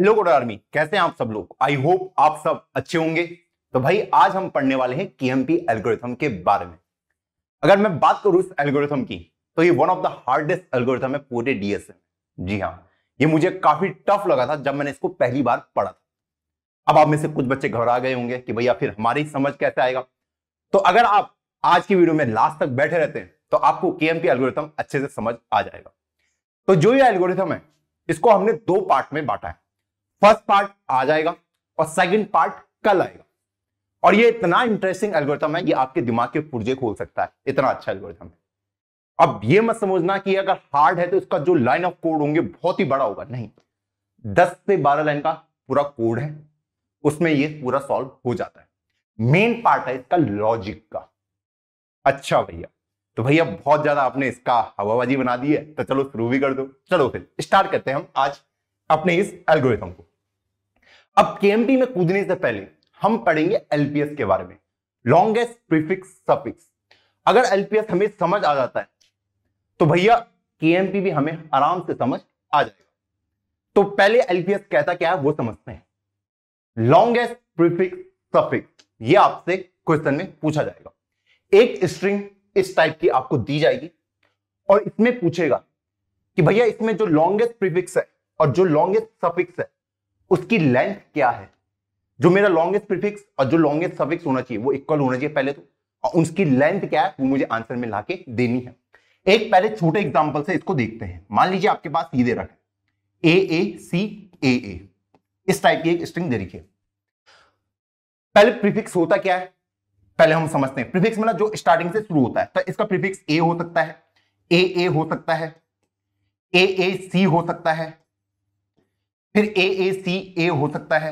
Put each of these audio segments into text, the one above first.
hello गोडा army कैसे हैं आप सब लोग आई होप आप सब अच्छे होंगे तो भाई आज हम पढ़ने वाले हैं केएमपी एल्गोरिथम के बारे में अगर मैं बात करूं इस एल्गोरिथम की तो ये one of the hardest algorithm है पूरे डीएसए में जी हाँ ये मुझे काफी टफ लगा था जब मैंने इसको पहली बार पढ़ा था अब आप में से कुछ बच्चे घबरा गए होंगे कि भैया फिर हमारी समझ कैसे आएगा तो अगर आप आज की वीडियो में लास्ट तक बैठे रहते हैं तो आपको केएमपी एल्गोरिथम अच्छे से समझ आ जाएगा तो जो ये एल्गोरिथम है इसको हमने दो पार्ट में बांटा है फर्स्ट पार्ट आ जाएगा और सेकंड पार्ट कल आएगा और ये इतना इंटरेस्टिंग एल्गोरिथम है ये आपके दिमाग के पुर्जे खोल सकता है इतना अच्छा एल्गोरिथम है अब ये मत समझना कि अगर हार्ड है तो इसका जो लाइन ऑफ कोड होंगे बहुत ही बड़ा होगा नहीं दस से बारह लाइन का पूरा कोड है उसमें ये पूरा सॉल्व हो जाता है मेन पार्ट है इसका लॉजिक का अच्छा भैया तो भैया बहुत ज्यादा आपने इसका हवाबाजी बना दी है तो चलो शुरू भी कर दो चलो फिर स्टार्ट करते हैं हम आज अपने इस एल्गोरिथम को अब केएमपी में कूदने से पहले हम पढ़ेंगे एलपीएस के बारे में लॉन्गेस्ट प्रीफिक्स सफिक्स अगर एलपीएस हमें समझ आ जाता है तो भैया केएमपी भी हमें आराम से समझ आ जाएगा तो पहले एलपीएस कहता क्या है वो समझते हैं लॉन्गेस्ट प्रीफिक्स सफिक्स ये आपसे क्वेश्चन में पूछा जाएगा एक स्ट्रिंग इस टाइप की आपको दी जाएगी और इसमें पूछेगा कि भैया इसमें जो लॉन्गेस्ट प्रीफिक्स है और जो लॉन्गेस्ट सफिक्स है उसकी लेंथ क्या है जो मेरा लॉन्गेस्ट प्रीफिक्स और जो लॉन्गेस्ट सफिक्स होना चाहिए वो इक्वल होना चाहिए पहले तो और उसकी लेंथ क्या है वो मुझे आंसर में लाके देनी है एक पहले छोटे एग्जाम्पल से इसको देखते हैं मान लीजिए आपके पास ये दे रखा है ए ए सी ए ए इस टाइप की एक स्ट्रिंग दे रखी है पहले प्रीफिक्स होता क्या है पहले हम समझते हैं प्रीफिक्स मतलब जो स्टार्टिंग से शुरू होता है तो इसका प्रीफिक्स ए हो सकता है ए ए हो सकता है ए ए सी हो सकता है फिर ए ए सी ए हो सकता है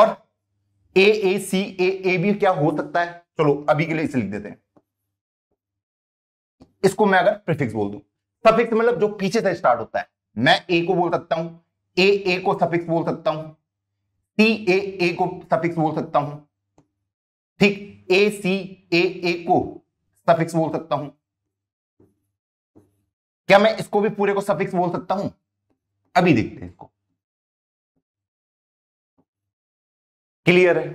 और ए ए सी ए ए भी क्या हो सकता है चलो अभी के लिए इसे लिख देते हैं इसको मैं अगर प्रिफिक्स बोल दू सफिक्स मतलब जो पीछे से स्टार्ट होता है मैं ए को बोल सकता हूं ए ए को सफिक्स बोल सकता हूं सी ए ए को सफिक्स बोल सकता हूं ठीक ए सी ए ए को सफिक्स बोल सकता हूं क्या मैं इसको भी पूरे को सफिक्स बोल सकता हूं अभी देखते हैं इसको क्लियर है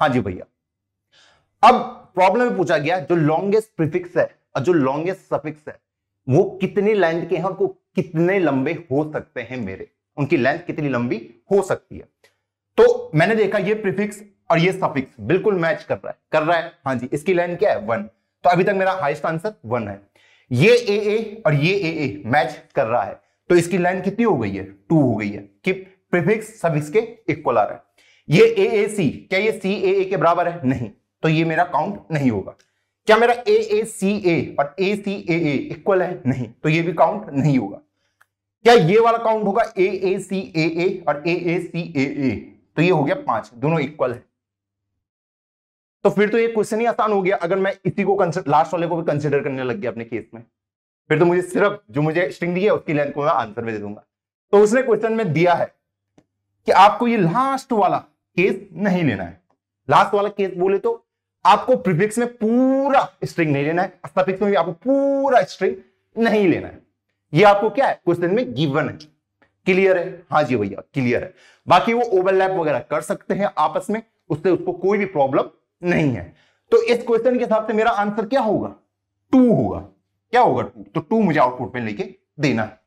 हाँ जी भैया अब प्रॉब्लम में पूछा गया जो लॉन्गेस्ट प्रीफिक्स है और जो लॉन्गेस्ट सफिक्स है वो कितनी लेंथ के हैं उनको कितने लंबे हो सकते हैं मेरे उनकी लेंथ कितनी लंबी हो सकती है तो मैंने देखा ये प्रीफिक्स और ये सफिक्स बिल्कुल मैच कर रहा है कर रहा है हाँ जी इसकी लेंथ क्या है वन तो अभी तक मेरा हाइस्ट आंसर वन है ये ए ए और ये ए ए मैच कर रहा है तो इसकी लाइन कितनी हो गई है टू हो गई है कि प्रिफिक्स सब इसके इक्वल आ रहा है ये ए ए सी क्या ये सी ए ए के बराबर है नहीं तो ये मेरा काउंट नहीं होगा क्या मेरा ए ए सी ए और ए सी ए ए इक्वल है नहीं तो ये भी काउंट नहीं होगा क्या ये वाला काउंट होगा ए ए सी ए ए और ए ए सी ए ए तो ये हो गया पांच दोनों इक्वल है तो फिर तो ये क्वेश्चन ही आसान हो गया अगर मैं इसी को लास्ट वाले को भी कंसिडर करने लग गया अपने केस में फिर तो मुझे सिर्फ जो मुझे स्ट्रिंग दी है उसकी लेंथ को मैं आंसर में दे दूंगा तो उसने क्वेश्चन में दिया है कि आपको ये लास्ट वाला केस नहीं लेना है लास्ट वाला केस बोले तो आपको प्रीफिक्स में पूरा स्ट्रिंग नहीं लेना है सफिक्स में भी आपको पूरा स्ट्रिंग नहीं लेना है ये आपको क्या है क्वेश्चन में गिवन है क्लियर है हाँ जी भैया क्लियर है बाकी वो ओवरलैप वगैरह कर सकते हैं आपस में उससे उसको कोई भी प्रॉब्लम नहीं है तो इस क्वेश्चन के हिसाब से मेरा आंसर क्या होगा टू होगा क्या होगा टू तो टू मुझे आउटपुट में लेके देना है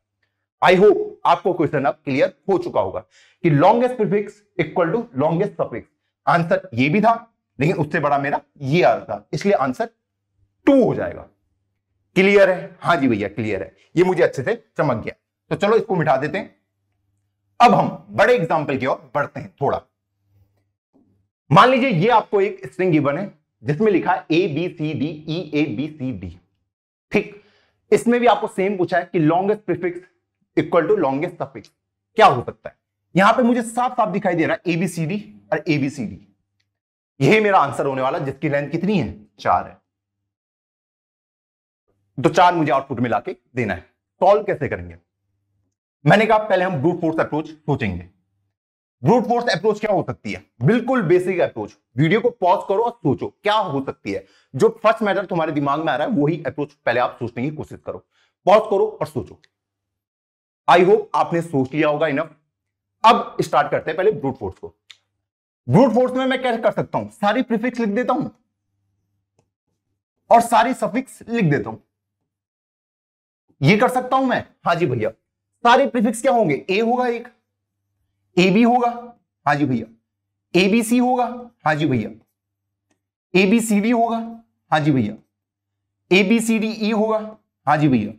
आई होप आपको क्वेश्चन अब क्लियर हो चुका होगा कि longest prefix equal to longest suffix answer ये भी था लेकिन उससे बड़ा मेरा ये आ था इसलिए आंसर टू हो जाएगा क्लियर है हाँ जी भैया क्लियर है ये मुझे अच्छे से चमक गया तो चलो इसको मिटा देते हैं अब हम बड़े एग्जाम्पल की ओर बढ़ते हैं थोड़ा मान लीजिए ये आपको एक स्ट्रिंग गिवन है जिसमें लिखा A B C D E A B C D ठीक इसमें भी आपको सेम पूछा है कि longest prefix equal to longest suffix क्या हो सकता है यहां पे मुझे साफ साफ दिखाई दे रहा है एबीसीडी और एबीसीडी यही मेरा आंसर होने वाला जिसकी लेंथ कितनी है चार है तो चार मुझे आउटपुट में लाके देना है सॉल्व कैसे करेंगे मैंने कहा पहले हम ब्रूट फोर्स अप्रोच सोचेंगे ब्रूट फोर्स अप्रोच क्या हो सकती है बिल्कुल बेसिक अप्रोच वीडियो को पॉज करो और सोचो क्या हो सकती है जो फर्स्ट मैटर तुम्हारे दिमाग में आ रहा है वही अप्रोच पहले आप सोचने की कोशिश करो पॉज करो और सोचो आई होप आपने सोच लिया होगा इनफ अब स्टार्ट करते हैं पहले ब्रूट फोर्स को ब्रूट फोर्स में मैं क्या कर सकता हूं सारी प्रिफिक्स लिख देता हूं और सारी सफिक्स लिख देता हूं ये कर सकता हूं मैं हाजी भैया सारे प्रिफिक्स क्या होंगे ए होगा एक ए बी होगा हाँ जी भैया ए बी सी होगा हाँ जी भैया ए बी सी डी होगा हाँ जी भैया ए बी सी डी ई होगा हाँ जी भैया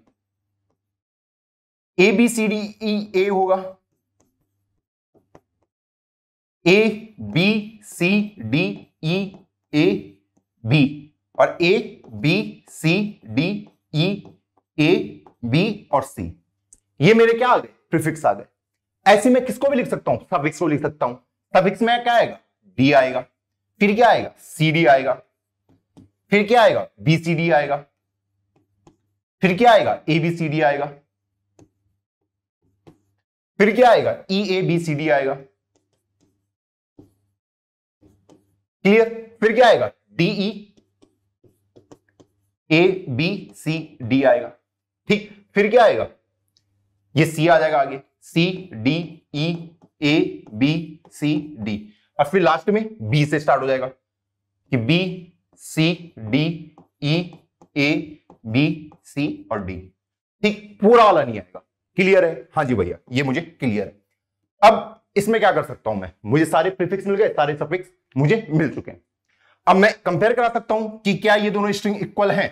A B C D E A होगा A B C D E A B और A B C D E A B और सी ये मेरे क्या आ गए प्रिफिक्स आ गए ऐसे में किसको भी लिख सकता हूं सफिक्स को लिख सकता हूं सफिक्स में क्या आएगा डी आएगा फिर क्या आएगा सी डी आएगा फिर क्या आएगा बीसीडी आएगा फिर क्या आएगा एबीसीडी आएगा फिर क्या आएगा E A B C D आएगा क्लियर फिर क्या आएगा D E A B C D आएगा ठीक फिर क्या आएगा ये सी आ जाएगा आगे C D E A B C D और फिर लास्ट में बी से स्टार्ट हो जाएगा कि B C D E A B C और डी ठीक पूरा वाला नहीं आएगा क्लियर है हाँ जी भैया ये मुझे क्लियर है अब इसमें क्या कर सकता हूं मैं मुझे सारे प्रीफिक्स मिल गए सारे सफिक्स मुझे मिल चुके हैं अब मैं कंपेयर करा सकता हूं कि क्या ये दोनों स्ट्रिंग इक्वल हैं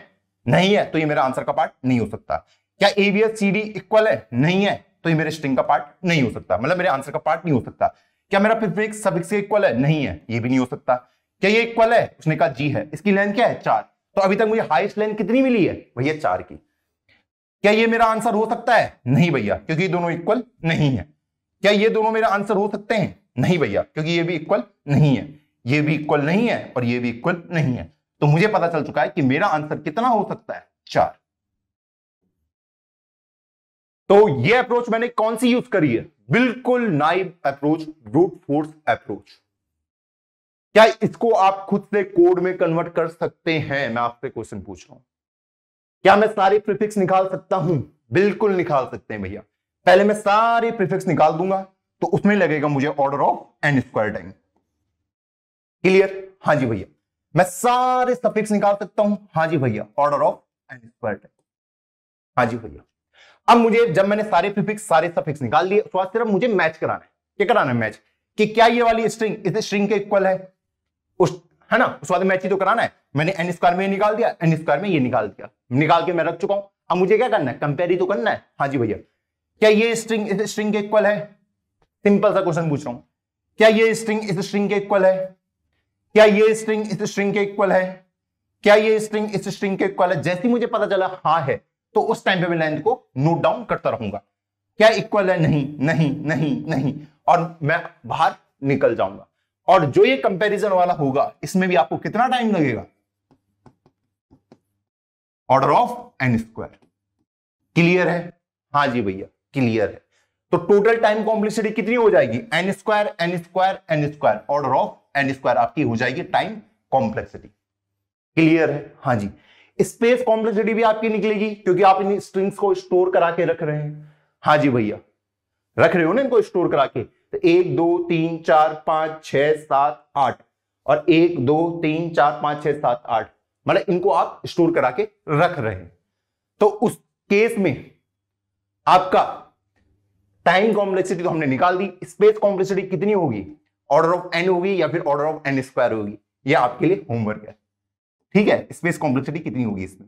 नहीं है तो ये मेरा आंसर का पार्ट नहीं हो सकता क्या A B S C D equal है नहीं है तो ये मेरे स्ट्रिंग का पार्ट नहीं हो सकता मतलब मेरे आंसर का पार्ट नहीं हो सकता क्या मेरा प्रिफिक्स सफिक्स के इक्वल है नहीं है ये भी नहीं हो सकता क्या ये इक्वल है उसने कहा जी है इसकी लेंथ क्या है चार तो अभी तक मुझे हाईएस्ट लेंथ कितनी मिली है भैया चार की क्या ये मेरा आंसर हो सकता है नहीं भैया क्योंकि ये दोनों इक्वल नहीं है क्या ये दोनों मेरा आंसर हो सकते हैं नहीं भैया क्योंकि ये भी इक्वल नहीं है ये भी इक्वल नहीं है और ये भी इक्वल नहीं है तो मुझे पता चल चुका है कि मेरा आंसर कितना हो सकता है चार तो ये अप्रोच मैंने कौन सी यूज करी है बिल्कुल naive approach brute force approach क्या इसको आप खुद से कोड में कन्वर्ट कर सकते हैं मैं आपसे क्वेश्चन पूछ रहा हूं क्या मैं सारे प्रिफिक्स निकाल सकता हूं बिल्कुल निकाल सकते हैं भैया पहले मैं सारे प्रिफिक्स निकाल दूंगा तो उसमें लगेगा मुझे order of N square time clear हाँ जी भैया मैं सारे सफिक्स निकाल सकता हूं हाँ जी भैया order of N square time हाँ जी भैया अब मुझे जब मैंने सारे प्रीफिक्स सारे सफिक्स निकाल लिए तो सिर्फ मुझे मैच कराना है क्या कराना है मैच कि क्या ये वाली स्ट्रिंग इस स्ट्रिंग के इक्वल है उस है ना उस वाले मैच ही तो कराना है मैंने एन स्क्वायर में ये निकाल दिया एन स्क्वायर में ये निकाल दिया निकाल के मैं रख चुका हूं अब मुझे क्या करना है कंपेयर ही तो करना है हाँ जी भैया क्या ये स्ट्रिंग इस स्ट्रिंग के इक्वल है सिंपल सा क्वेश्चन पूछ रहा हूं क्या ये स्ट्रिंग इस स्ट्रिंग के इक्वल है क्या ये स्ट्रिंग इस स्ट्रिंग के इक्वल है क्या ये स्ट्रिंग इस स्ट्रिंग के इक्वल है जैसे मुझे पता चला हाँ है तो उस टाइम पे मैं लेंथ को नोट डाउन करता रहूंगा क्या इक्वल है नहीं नहीं नहीं नहीं और मैं बाहर निकल जाऊंगा और जो ये कंपैरिजन वाला होगा इसमें भी आपको कितना टाइम लगेगा order of N square clear है हाँ जी भैया क्लियर है तो टोटल टाइम कॉम्प्लेक्सिटी कितनी हो जाएगी N square N square N square order of N square आपकी हो जाएगी टाइम कॉम्प्लेक्सिटी क्लियर है हाँ जी स्पेस कॉम्प्लेक्सिटी भी आपकी निकलेगी क्योंकि आप इन स्ट्रिंग्स को स्टोर करा के रख रहे हैं हाँ जी भैया रख रहे हो ना इनको स्टोर करा के तो एक दो तीन चार पांच छह सात आठ और एक दो तीन चार पांच छह सात आठ मतलब इनको आप स्टोर करा के रख रहे हैं तो उस केस में आपका टाइम कॉम्प्लेक्सिटी तो हमने निकाल दी स्पेस कॉम्प्लेक्सिटी कितनी होगी ऑर्डर ऑफ एन होगी या फिर ऑर्डर ऑफ एन स्क्वायर होगी यह आपके लिए होमवर्क है ठीक है स्पेस कॉम्प्लेक्सिटी कितनी होगी इसमें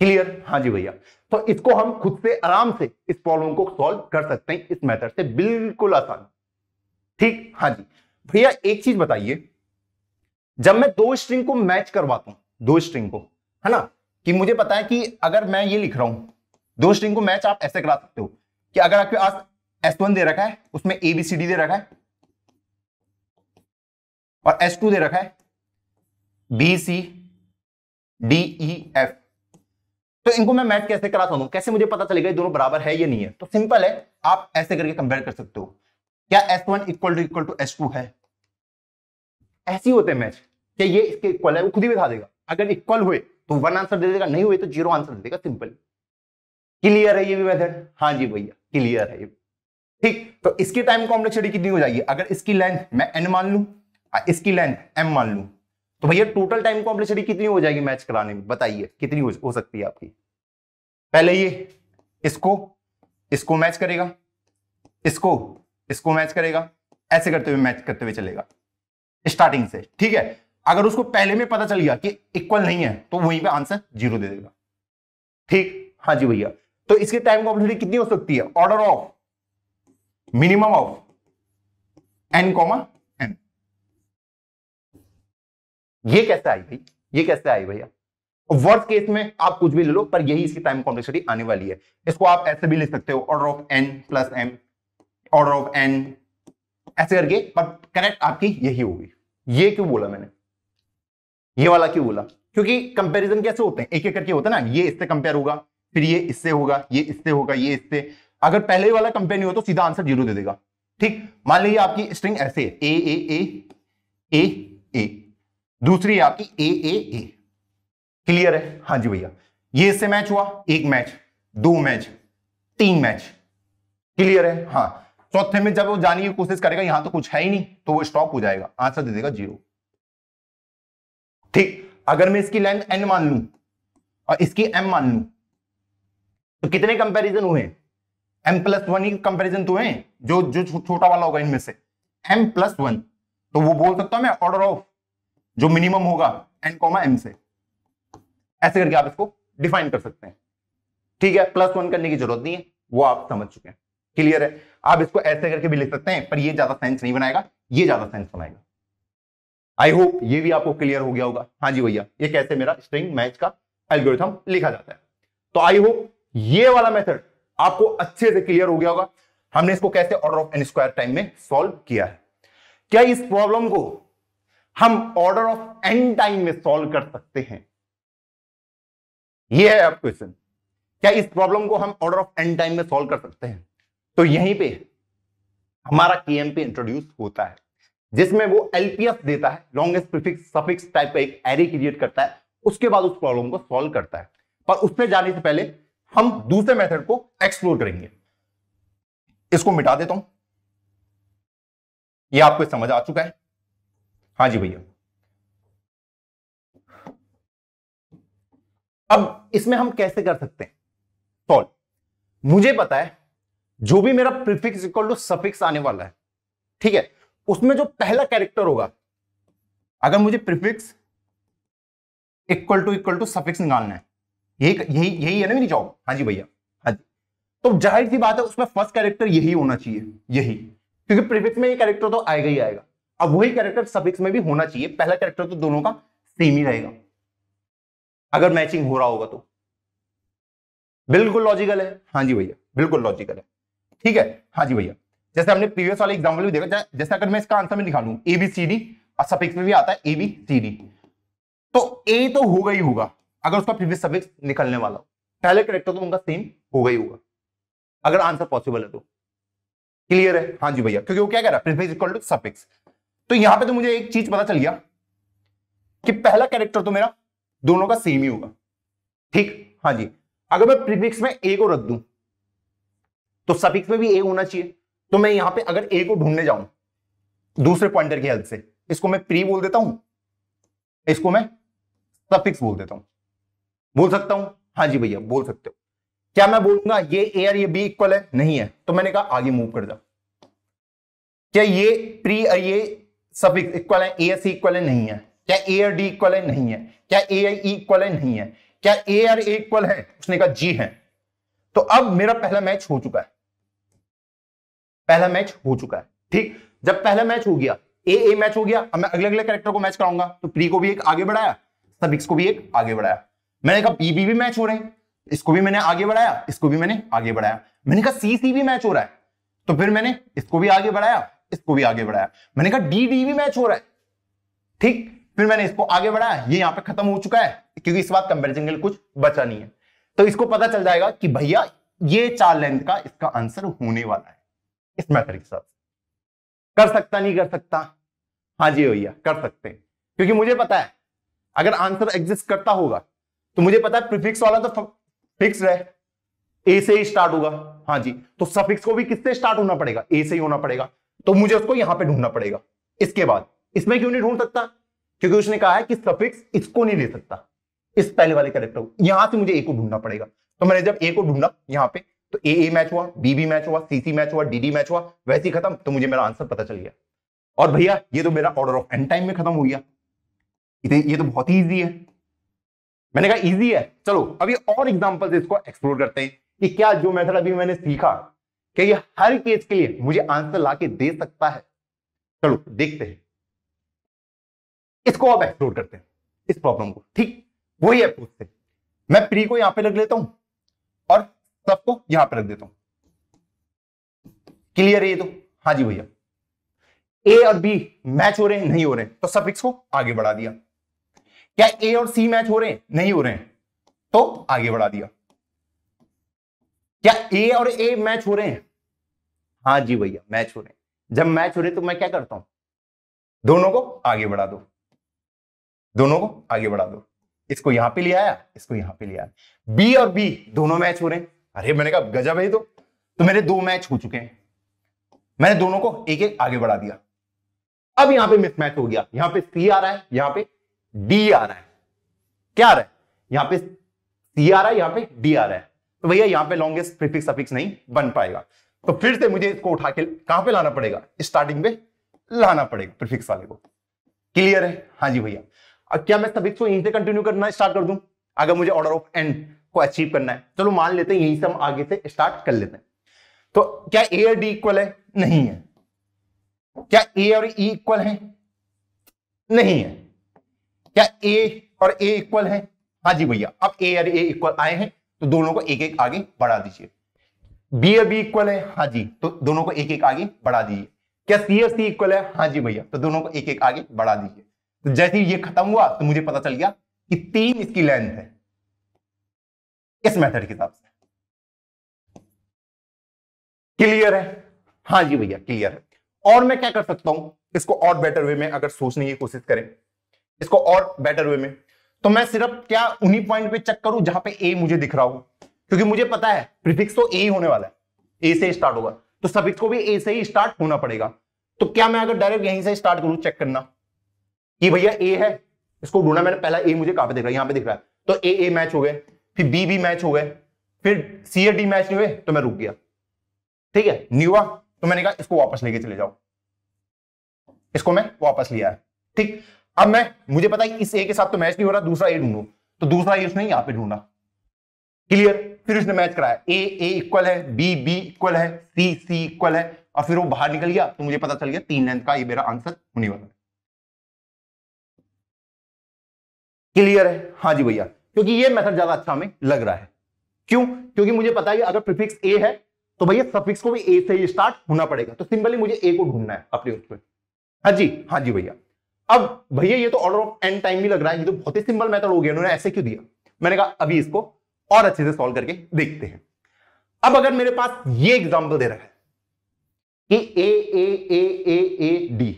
क्लियर हाँ जी भैया तो इसको हम खुद से आराम से इस प्रॉब्लम को सॉल्व कर सकते हैं इस मेथड से बिल्कुल आसान ठीक हाँ जी भैया एक चीज बताइए जब मैं दो स्ट्रिंग को मैच करवाता हूं दो स्ट्रिंग को है ना कि मुझे पता है कि अगर मैं ये लिख रहा हूं दो स्ट्रिंग को मैच आप ऐसे करा सकते हो कि अगर आपके पास एस वन दे रखा है उसमें एबीसीडी दे रखा है और एस टू दे रखा है B C D E F तो इनको मैं मैच कैसे करा सकता हूं कैसे मुझे पता चलेगा ये दोनों बराबर है या नहीं है तो सिंपल है आप ऐसे करके कंपेयर कर सकते हो क्या S one equal to equal to S two है ऐसे होते हैं मैच क्या ये इसके इक्वल है वो खुद ही बता देगा अगर इक्वल हुए तो वन आंसर दे देगा नहीं हुए तो जीरो आंसर दे देगा सिंपल क्लियर है ये भी मेथड हाँ जी भैया क्लियर है ये ठीक तो इसकी टाइम कॉम्प्लेक्सिटी कितनी हो जाएगी अगर इसकी लेंथ मैं एन मान लू इसकी लेंथ एम मान लू तो भैया टोटल टाइम कॉम्प्लेक्सिटी कितनी हो जाएगी मैच कराने में बताइए कितनी हो, हो सकती है आपकी पहले ये इसको इसको मैच करेगा इसको इसको मैच करेगा ऐसे करते हुए मैच करते हुए चलेगा स्टार्टिंग से ठीक है अगर उसको पहले में पता चल गया कि इक्वल नहीं है तो वहीं पे आंसर जीरो दे देगा ठीक हाँ जी भैया तो इसकी टाइम कॉम्प्लेक्सिटी कितनी हो सकती है order of minimum of N comma ये कैसे आई भाई ये कैसे आई भैया वर्थ तो केस में आप कुछ भी ले लो पर यही इसकी टाइम कॉम्प्लेक्सिटी आने वाली है इसको आप ऐसे भी ले सकते हो order of N plus M order of N ऐसे करके पर करेक्ट आपकी यही होगी ये क्यों बोला मैंने ये वाला क्यों बोला क्योंकि कंपैरिजन कैसे होते हैं एक एक करके होता है ना ये इससे कंपेयर होगा फिर ये इससे होगा ये इससे होगा ये इससे अगर पहले वाला कंपेयर नहीं हो तो सीधा आंसर जीरो दे देगा ठीक मान लीजिए आपकी स्ट्रिंग ऐसे ए ए ए ए ए दूसरी आपकी ए ए ए क्लियर है हाँ जी भैया ये इससे मैच हुआ एक मैच दो मैच तीन मैच क्लियर है हाँ चौथे में जब वो जाने की कोशिश करेगा यहां तो कुछ है ही नहीं तो वो स्टॉप हो जाएगा आंसर दे देगा जीरो ठीक अगर मैं इसकी लेंथ एन मान लू और इसकी एम मान लू तो कितने कंपैरिजन हुए एम प्लस वन ही कंपेरिजन तो है जो जो छोटा वाला होगा इनमें से एम प्लस वन तो वो बोल सकता हूं मैं ऑर्डर ऑफ जो मिनिमम होगा एन कॉमा एम से ऐसे करके आप इसको डिफाइन कर सकते हैं ठीक है प्लस वन करने की जरूरत नहीं है वो आप समझ चुके हैं क्लियर है आप इसको ऐसे करके भी लिख सकते हैं पर ये ज्यादा सेंस नहीं बनाएगा ये ज्यादा सेंस बनाएगा आई होप ये भी आपको क्लियर हो गया होगा हाँ जी भैया ये कैसे मेरा स्ट्रिंग मैच का एल्गोरिथम लिखा जाता है तो आई होप ये वाला मेथड आपको अच्छे से क्लियर हो गया होगा हमने इसको कैसे order of N square time में सॉल्व किया है क्या इस प्रॉब्लम को हम ऑर्डर ऑफ एन टाइम में सॉल्व कर सकते हैं यह है अब क्वेश्चन क्या इस प्रॉब्लम को हम ऑर्डर ऑफ एन टाइम में सॉल्व कर सकते हैं तो यहीं पे हमारा के इंट्रोड्यूस होता है जिसमें वो एलपीएफ देता है लॉन्गेस्ट प्रिफिक्स सफिक्स टाइप का एक एरे क्रिएट करता है उसके बाद उस प्रॉब्लम को सॉल्व करता है पर उसमें जाने से पहले हम दूसरे मेथड को एक्सप्लोर करेंगे इसको मिटा देता हूं यह आपको समझ आ चुका है हाँ जी भैया अब इसमें हम कैसे कर सकते हैं सॉल्व मुझे पता है जो भी मेरा प्रीफिक्स इक्वल टू सफिक्स आने वाला है ठीक है उसमें जो पहला कैरेक्टर होगा अगर मुझे prefix equal to equal to suffix निकालना है यही यही यही है ना मेरी जॉब हाँ जी भैया हाँ जी तो जाहिर सी बात है उसमें फर्स्ट कैरेक्टर यही होना चाहिए यही क्योंकि प्रीफिक्स में ये कैरेक्टर तो आएगा ही आएगा अब वही कैरेक्टर सफिक्स में भी होना चाहिए पहला कैरेक्टर तो दोनों का सेम ही रहेगा अगर मैचिंग हो रहा होगा तो बिल्कुल लॉजिकल है हाँ जी भैया बिल्कुल लॉजिकल है ठीक है हाँ जी भैया जैसे हमने प्रीवियस वाले एग्जाम्पल भी देखा जैसे अगर मैं इसका आंसर में निकालू लू एबीसीडी और सफिक्स में भी आता है एबीसीडी तो ए तो होगा ही होगा अगर उसका प्रीवियस सफिक्स निकलने वाला हो पहले करेक्टर तो उनका सेम होगा ही होगा अगर आंसर पॉसिबल है तो क्लियर है हाँ जी भैया क्योंकि वो क्या कह रहा है प्रीफिक्स इक्वल टू सफिक्स तो यहां पे तो मुझे एक चीज पता चल गया कि पहला कैरेक्टर तो मेरा दोनों का सेम ही होगा ठीक हाँ जी अगर मैं प्रीफिक्स में ए को रख दू तो सफिक्स में भी ए होना चाहिए तो मैं यहां पे अगर ए को ढूंढने जाऊं दूसरे पॉइंटर की हेल्प से इसको मैं प्री बोल देता हूं इसको मैं सफिक्स बोल देता हूं बोल सकता हूं हाँ जी भैया बोल सकते हो क्या मैं बोलूंगा ये ए और ये बी इक्वल है नहीं है तो मैंने कहा आगे मूव कर दिया क्या ये प्री और ये सब इक्वल है ए सी इक्वल नहीं है क्या ए आर डी इक्वल नहीं है क्या ए आई इक्वल नहीं है क्या ए आर ए इक्वल है उसने कहा जी है तो अब मेरा पहला मैच हो चुका है पहला मैच हो चुका है ठीक जब पहला मैच हो गया ए ए मैच हो गया अब मैं अगले अगले कैरेक्टर को मैच कराऊंगा तो प्री को भी एक आगे बढ़ाया सब इक्स को भी एक आगे बढ़ाया मैंने कहा बी बी भी मैच हो रहे हैं इसको भी मैंने आगे बढ़ाया इसको भी मैंने आगे बढ़ाया मैंने कहा सी सी भी मैच हो रहा है तो फिर मैंने इसको भी आगे बढ़ाया इसको भी आगे बढ़ाया मैंने कहा डी डी भी मैच हो रहा है ठीक फिर मैंने इसको आगे बढ़ाया ये यहां पे खत्म हो चुका है क्योंकि इस बार कंपेरिजन के लिए कुछ बचा नहीं है तो इसको पता चल जाएगा कि भैया ये चार लेंथ का इसका आंसर होने वाला है इस मैथड के साथ कर सकता नहीं कर सकता हाँ जी भैया कर सकते हैं क्योंकि मुझे पता है अगर आंसर एग्जिस्ट करता होगा तो मुझे पता है प्रीफिक्स वाला तो फिक्स है ए से ही स्टार्ट होगा हाँ जी तो सफिक्स को भी किससे स्टार्ट होना पड़ेगा ए से ही होना पड़ेगा तो मुझे उसको यहां पर ढूंढना पड़ेगा इसके बाद इसमें क्यों नहीं ढूंढ सकता क्योंकि उसने कहा है कि सफिक्स इसको नहीं ले सकता इस पहले वाले करेक्टर को यहां से मुझे ए को ढूंढना पड़ेगा तो मैंने जब ए को ढूंढा यहां पे तो ए ए मैच हुआ बी बी मैच हुआ सी सी मैच हुआ डी डी मैच हुआ वैसे ही खत्म तो मुझे मेरा आंसर पता चल गया और भैया ये तो मेरा ऑर्डर ऑफ एन टाइम में खत्म हो गया ये तो बहुत ही ईजी है मैंने कहा ईजी है चलो अभी और एग्जाम्पल इसको एक्सप्लोर करते हैं कि क्या जो मैथड अभी मैंने सीखा क्या ये हर केस के लिए मुझे आंसर ला के दे सकता है चलो देखते हैं इसको आप एक्सप्लोर करते हैं इस प्रॉब्लम को ठीक वही अप्रोच से मैं प्री को यहां पे रख लेता हूं और सबको यहां पे रख देता हूं क्लियर है ये तो हाँ जी भैया ए और बी मैच हो रहे हैं नहीं हो रहे हैं तो सफिक्स को आगे बढ़ा दिया क्या ए और सी मैच हो रहे हैं नहीं हो रहे हैं तो आगे बढ़ा दिया क्या ए और ए मैच हो रहे हैं हाँ जी भैया मैच हो रहे हैं जब मैच हो रहे तो मैं क्या करता हूं दोनों को आगे बढ़ा दो दोनों को आगे बढ़ा दो इसको यहां पे ले आया इसको यहां पे ले आया बी और बी दोनों मैच हो रहे हैं अरे मैंने कहा गजब है तो तो मेरे दो मैच हो चुके हैं मैंने दोनों को एक एक आगे बढ़ा दिया अब यहां पे मिसमैच हो गया यहां पे सी आ रहा है यहां पे डी आ रहा है क्या आ रहा है यहां पे सी आ रहा है यहां पे डी आ रहा है तो भैया यहां पे लॉन्गेस्ट प्रिफिक्स सफिक्स नहीं बन पाएगा तो फिर से मुझे इसको उठा के कहां पे लाना पड़ेगा स्टार्टिंग में लाना पड़ेगा प्रिफिक्स वाले को क्लियर है हाँ जी भैया अब क्या मैं सफिक्स को यहीं से कंटिन्यू करना स्टार्ट कर दूं अगर मुझे ऑर्डर ऑफ एंड को अचीव करना है चलो मान लेते हैं यहीं से हम आगे से स्टार्ट कर लेते हैं तो क्या ए और डी इक्वल है नहीं है क्या ए और ई इक्वल है नहीं है क्या ए और ए इक्वल है हाँ जी भैया अब ए और ए इक्वल आए हैं तो दोनों को एक एक आगे बढ़ा दीजिए बी अभी इक्वल है हाँ जी तो दोनों को एक एक आगे बढ़ा दीजिए क्या सी एस सी इक्वल है हाँ जी भैया तो दोनों को एक एक आगे बढ़ा दीजिए तो जैसे ही ये खत्म हुआ तो मुझे पता चल गया कि तीन इसकी लेंथ है इस मेथड के हिसाब से क्लियर है हाँ जी भैया क्लियर है और मैं क्या कर सकता हूं इसको और बेटर वे में अगर सोचने की कोशिश करें इसको और बेटर वे में तो मैं सिर्फ क्या उन्हीं पॉइंट पे चेक करूं जहां पे ए मुझे दिख रहा हो क्योंकि मुझे पता है प्रीफिक्स तो ए ही होने वाला है ए से स्टार्ट होगा तो सफिक्स को भी ए से ही स्टार्ट होना पड़ेगा तो क्या मैं अगर डायरेक्ट यहीं से स्टार्ट करूं चेक करना कि भैया ए है इसको ढूंढा मैंने पहला ए मुझे कहां पर दिख रहा है यहां पर दिख रहा है तो ए ए मैच हो गए फिर बी बी मैच हो गए फिर सी ए डी मैच नहीं हुए तो मैं रुक गया ठीक है नहीं हुआ तो मैंने कहा इसको वापस लेके चले जाओ इसको मैं वापस लिया है ठीक अब मैं मुझे पता है इस ए के साथ तो मैच नहीं हो रहा दूसरा ए ढूंढू तो दूसरा ए उसने यहां पे ढूंढा क्लियर फिर उसने मैच कराया ए ए इक्वल है बी बी इक्वल है सी सी इक्वल है और फिर वो बाहर निकल गया तो मुझे पता चल गया तीन लेंथ का ये मेरा आंसर होने वाला है क्लियर है हाँ जी भैया क्योंकि ये मेथड ज्यादा अच्छा हमें लग रहा है क्यों क्योंकि मुझे पता है अगर प्रीफिक्स ए है तो भैया सफिक्स को भी ए से ही स्टार्ट होना पड़ेगा तो सिंपली मुझे ए को ढूंढना है अपने उसमें हाँ जी हाँ जी भैया अब भैया ये तो ऑर्डर ऑफ एंड टाइम भी लग रहा है ये तो बहुत ही सिंपल मेथड हो गया उन्होंने ऐसे क्यों दिया मैंने कहा अभी इसको और अच्छे से सॉल्व करके देखते हैं अब अगर मेरे पास ये एग्जांपल दे रहा है कि ए ए ए ए ए डी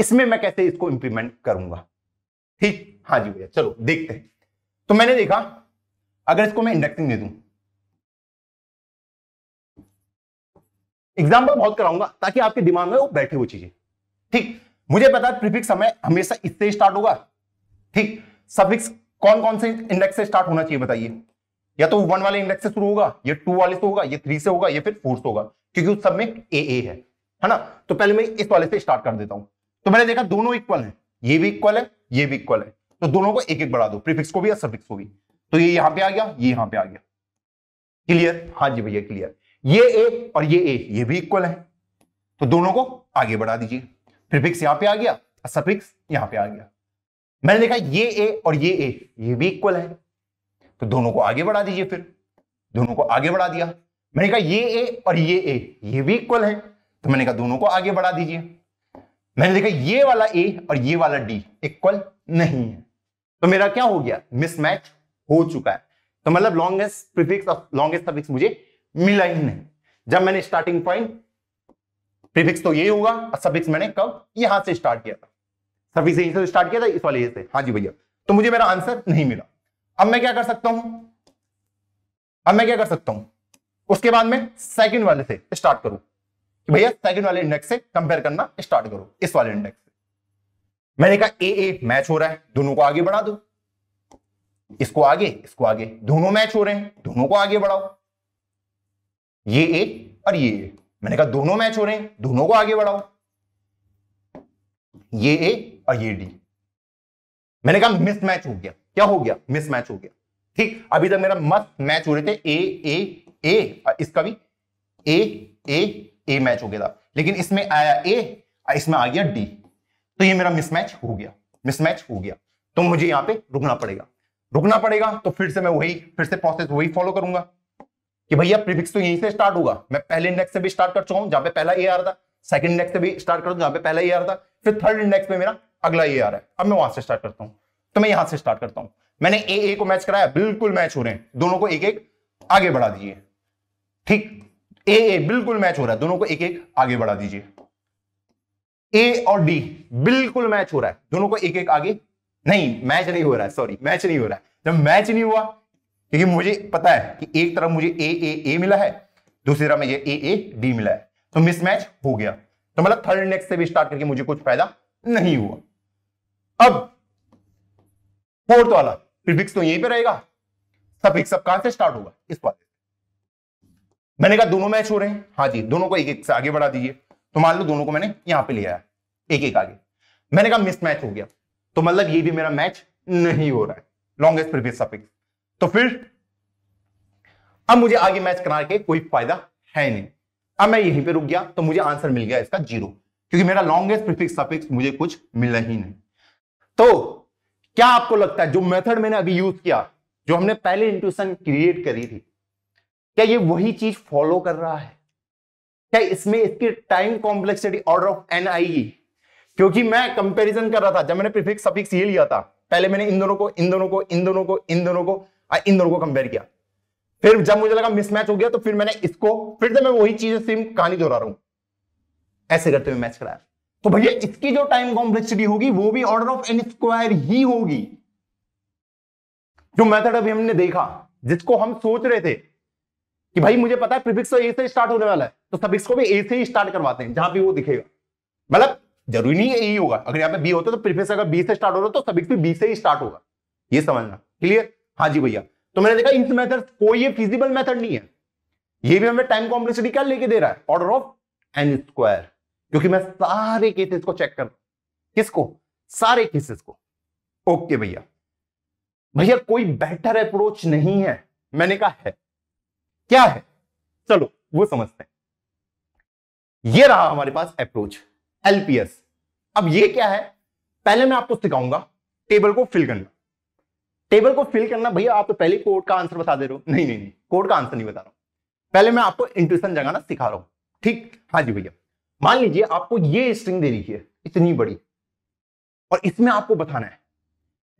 इसमें मैं कैसे इसको इंप्लीमेंट करूंगा ठीक हाँ जी भैया चलो देखते हैं तो मैंने देखा अगर इसको मैं इंडक्टिंग दे दू एग्जाम्पल बहुत कराऊंगा ताकि आपके दिमाग में वो बैठे वो चीजें ठीक मुझे पता है प्रीफिक्स हमें हमेशा इससे स्टार्ट होगा ठीक सफिक्स कौन कौन से इंडेक्स से स्टार्ट होना चाहिए बताइए या तो वन वाले इंडेक्स से शुरू होगा ये टू वाले से होगा ये थ्री से होगा या फिर फोर से होगा क्योंकि उस सब में ए ए है है ना तो पहले मैं इस वाले से स्टार्ट कर देता हूं तो मैंने देखा दोनों इक्वल है ये भी इक्वल है ये भी इक्वल है तो दोनों को एक एक बढ़ा दो प्रीफिक्स को भी या सफिक्स को भी तो ये यहां पे आ गया ये यहां पे आ गया क्लियर हाँ जी भैया क्लियर ये ए और ये ए ये भी इक्वल है तो दोनों को आगे बढ़ा दीजिए प्रिफिक्स यहां पे आ गया और अच्छा सफिक्स यहां पे आ गया मैंने देखा ये ए और ये ए ये भी इक्वल है तो दोनों को आगे बढ़ा दीजिए फिर दोनों को आगे बढ़ा दिया मैंने कहा ये ए और ये ए ये भी इक्वल है तो मैंने कहा दोनों को आगे बढ़ा दीजिए मैंने देखा ये वाला ए और ये वाला डी इक्वल नहीं है तो मेरा क्या हो गया मिसमैच हो चुका है तो मतलब लॉन्गेस्ट प्रीफिक्स और लॉन्गेस्ट सफिक्स मुझे मिला ही नहीं जब मैंने स्टार्टिंग पॉइंट प्रीफिक्स तो यही होगा और सफिक्स मैंने कब यहां से स्टार्ट किया था सफिक्स यहीं से स्टार्ट किया था इस वाले से हाँ जी भैया तो मुझे मेरा आंसर नहीं मिला अब मैं क्या कर सकता हूं अब मैं क्या कर सकता हूं उसके बाद में सेकंड वाले से स्टार्ट करूं भैया सेकंड वाले इंडेक्स से कंपेयर करना स्टार्ट करो इस वाले इंडेक्स से मैंने कहा ए ए मैच हो रहा है दोनों को आगे बढ़ा दो इसको आगे इसको आगे दोनों मैच हो रहे हैं दोनों को आगे बढ़ाओ ये ए और ये ए मैंने कहा दोनों मैच हो रहे हैं दोनों को आगे बढ़ाओ ये ए और ये डी मैंने कहा मिसमैच हो गया क्या हो गया मिसमैच हो गया ठीक अभी तक मेरा मस्त मैच हो रहे थे ए ए ए इसका भी ए ए ए मैच हो गया था लेकिन इसमें आया ए इसमें आ गया डी तो ये मेरा मिसमैच हो गया मिसमैच हो गया तो मुझे यहां पे रुकना पड़ेगा रुकना पड़ेगा तो फिर से मैं वही फिर से प्रोसेस वही फॉलो करूंगा कि भैया प्रीफिक्स तो यहीं से स्टार्ट होगा मैं पहले इंडेक्स से भी स्टार्ट कर चुका हूं जहां पे पहला ए आ रहा था सेकंड इंडेक्स से भी स्टार्ट करूं जहां पे पहला ए आ रहा था फिर थर्ड इंडेक्स में मेरा अगला ए आ रहा है अब मैं वहां से स्टार्ट करता हूं तो मैं यहां से स्टार्ट करता हूं मैंने ए ए को मैच कराया बिल्कुल मैच हो रहे हैं दोनों को एक एक आगे बढ़ा दीजिए ठीक ए ए बिल्कुल मैच हो रहा है दोनों को एक एक आगे बढ़ा दीजिए ए और डी बिल्कुल मैच हो रहा है दोनों को एक एक आगे नहीं मैच नहीं हो रहा है सॉरी मैच नहीं हो रहा है जब मैच नहीं हुआ क्योंकि मुझे पता है कि एक तरफ मुझे ए ए ए मिला है दूसरी तरफ मुझे ए ए डी मिला है तो मिसमैच हो गया तो मतलब थर्ड इंडेक्स से भी स्टार्ट करके मुझे कुछ फायदा नहीं हुआ अब फोर्थ वाला प्रीफिक्स तो यहीं पे रहेगा एक सब कहां से स्टार्ट होगा इस वाले मैंने कहा दोनों मैच हो रहे हैं हाँ जी दोनों को एक एक से आगे बढ़ा दीजिए तो मान लो दोनों को मैंने यहां पर ले आया एक एक आगे मैंने कहा मिसमैच हो गया तो मतलब ये भी मेरा मैच नहीं हो रहा है लॉन्गेस्ट प्रीफिक्स सफिक्स तो फिर अब मुझे आगे मैच करा के कोई फायदा है नहीं अब मैं यहीं पे रुक गया तो मुझे आंसर मिल गया इसका जीरो क्योंकि मेरा लॉन्गेस्ट प्रीफिक्स सफिक्स मुझे कुछ मिला ही नहीं तो क्या आपको लगता है जो मेथड मैंने अभी यूज किया जो हमने पहले इंट्यूशन क्रिएट करी थी क्या ये वही चीज फॉलो कर रहा है क्या इसमें इसकी time complexity order of N आएगी क्योंकि मैं कंपैरिजन कर रहा था जब मैंने प्रीफिक्स सफिक्स ये लिया था पहले मैंने इन दोनों को इन दोनों को इन दोनों को इन दोनों को इन दोनों को कंपेयर किया फिर जब मुझे लगा मिसमैच हो गया तो फिर मैंने इसको फिर से मैं वही चीज सेम कहानी दोहरा रहा हूं ऐसे करते हुए मैच कराया तो भैया इसकी जो टाइम कॉम्प्लेक्सिटी होगी वो भी ऑर्डर ऑफ एन स्क्वायर ही होगी जो मेथड अभी हमने देखा जिसको हम सोच रहे थे कि भाई मुझे पता है प्रीफिक्स तो ए से स्टार्ट होने वाला है तो सफिक्स को भी ए से ही स्टार्ट करवाते हैं जहां भी वो दिखेगा मतलब जरूरी नहीं है यही होगा अगर यहां पे बी होता तो प्रिफिक्स अगर बी से स्टार्ट हो रहा तो सफिक्स भी बी से ही स्टार्ट होगा ये समझना क्लियर हाँ जी भैया तो मैंने देखा इन मेथड कोई ये फिजिबल मेथड नहीं है ये भी हमें टाइम कॉम्प्लेक्सिटी क्या लेके दे रहा है ऑर्डर ऑफ एन स्क्वायर क्योंकि मैं सारे केसेस को चेक कर किसको सारे केसेस को ओके भैया भैया कोई बेटर अप्रोच नहीं है मैंने कहा है क्या है चलो वो समझते हैं ये रहा हमारे पास अप्रोच एलपीएस अब ये क्या है पहले मैं आपको सिखाऊंगा टेबल को फिल करना टेबल को फिल करना भैया आप तो पहले कोड का आंसर बता दे रहे हो नहीं नहीं नहीं कोड का आंसर नहीं बता रहा हूँ पहले मैं आपको इंट्यूशन जगाना सिखा रहा हूँ ठीक हाँ जी भैया मान लीजिए आपको ये स्ट्रिंग दे रही है इतनी बड़ी और इसमें आपको बताना है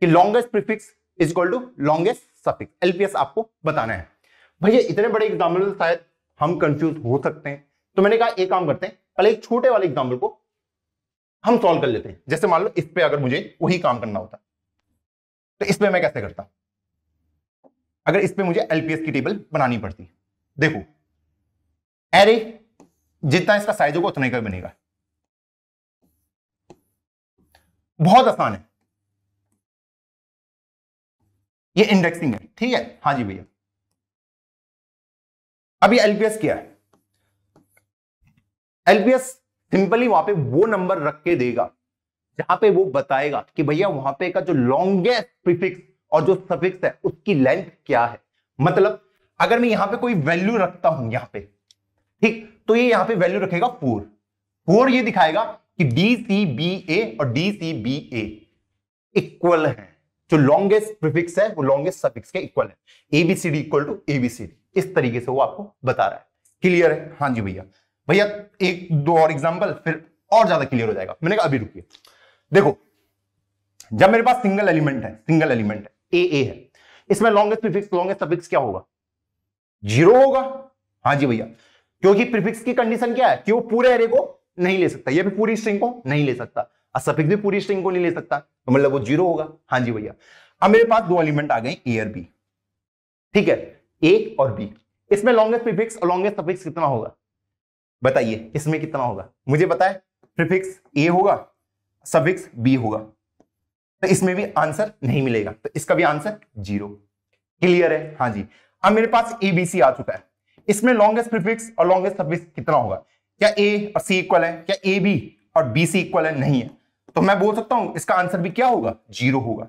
कि longest prefix is equal to longest suffix LPS आपको बताना है भैया इतने बड़े एग्जाम्पल शायद हम कंफ्यूज हो सकते हैं तो मैंने कहा एक काम करते हैं पहले एक छोटे वाले एग्जाम्पल को हम सॉल्व कर लेते हैं जैसे मान लो इस पे अगर मुझे वही काम करना होता तो इसमें मैं कैसे करता अगर इस पर मुझे एलपीएस की टेबल बनानी पड़ती देखो एरे जितना इसका साइज होगा उतना ही का बनेगा बहुत आसान है ये इंडेक्सिंग है ठीक है हाँ जी भैया अब ये एलपीएस क्या है एलपीएस सिंपली वहां पे वो नंबर रख के देगा जहां पे वो बताएगा कि भैया वहां पे का जो लॉन्गेस्ट प्रीफिक्स और जो सफिक्स है उसकी लेंथ क्या है मतलब अगर मैं यहां पे कोई वैल्यू रखता हूं यहां पे ठीक तो ये यहां पे वैल्यू रखेगा फोर फोर ये दिखाएगा कि डी सी बी ए और D C B A equal है जो लॉन्गेस्ट प्रिफिक्स है वो लॉन्गेस्ट सफिक्स के इक्वल है एबीसीडी इक्वल टू एबीसीडी इस तरीके से वो आपको बता रहा है क्लियर है हाँ जी भैया भैया एक दो और एग्जाम्पल फिर और ज्यादा क्लियर हो जाएगा मैंने कहा अभी रुकिए देखो जब मेरे पास सिंगल एलिमेंट है सिंगल एलिमेंट है ए ए है इसमें लॉन्गेस्ट प्रीफिक्स लॉन्गेस्ट सफिक्स क्या होगा जीरो होगा हाँ जी भैया क्योंकि प्रीफिक्स की कंडीशन क्या है कि वो पूरे एरे को नहीं ले सकता ये भी पूरी स्ट्रिंग को नहीं ले सकता और सफिक्स भी पूरी स्ट्रिंग को नहीं ले सकता तो मतलब वो जीरो होगा हाँ जी भैया अब मेरे पास दो एलिमेंट आ गए ए और बी ठीक है ए और बी इसमें लॉन्गेस्ट प्रीफिक्स और लॉन्गेस्ट सफिक्स कितना होगा बताइए इसमें कितना होगा मुझे बताए प्रीफिक्स ए होगा सफिक्स बी होगा तो इसमें भी आंसर नहीं मिलेगा तो इसका भी आंसर जीरो क्लियर है हाँ जी अब मेरे पास ए बी सी आ चुका है इसमें लॉन्गेस्ट प्रिफिक्स और लॉन्गेस्ट सफिक्स कितना होगा क्या ए और सी इक्वल है क्या ए बी और बी सी इक्वल है नहीं है तो मैं बोल सकता हूं इसका आंसर भी क्या होगा जीरो होगा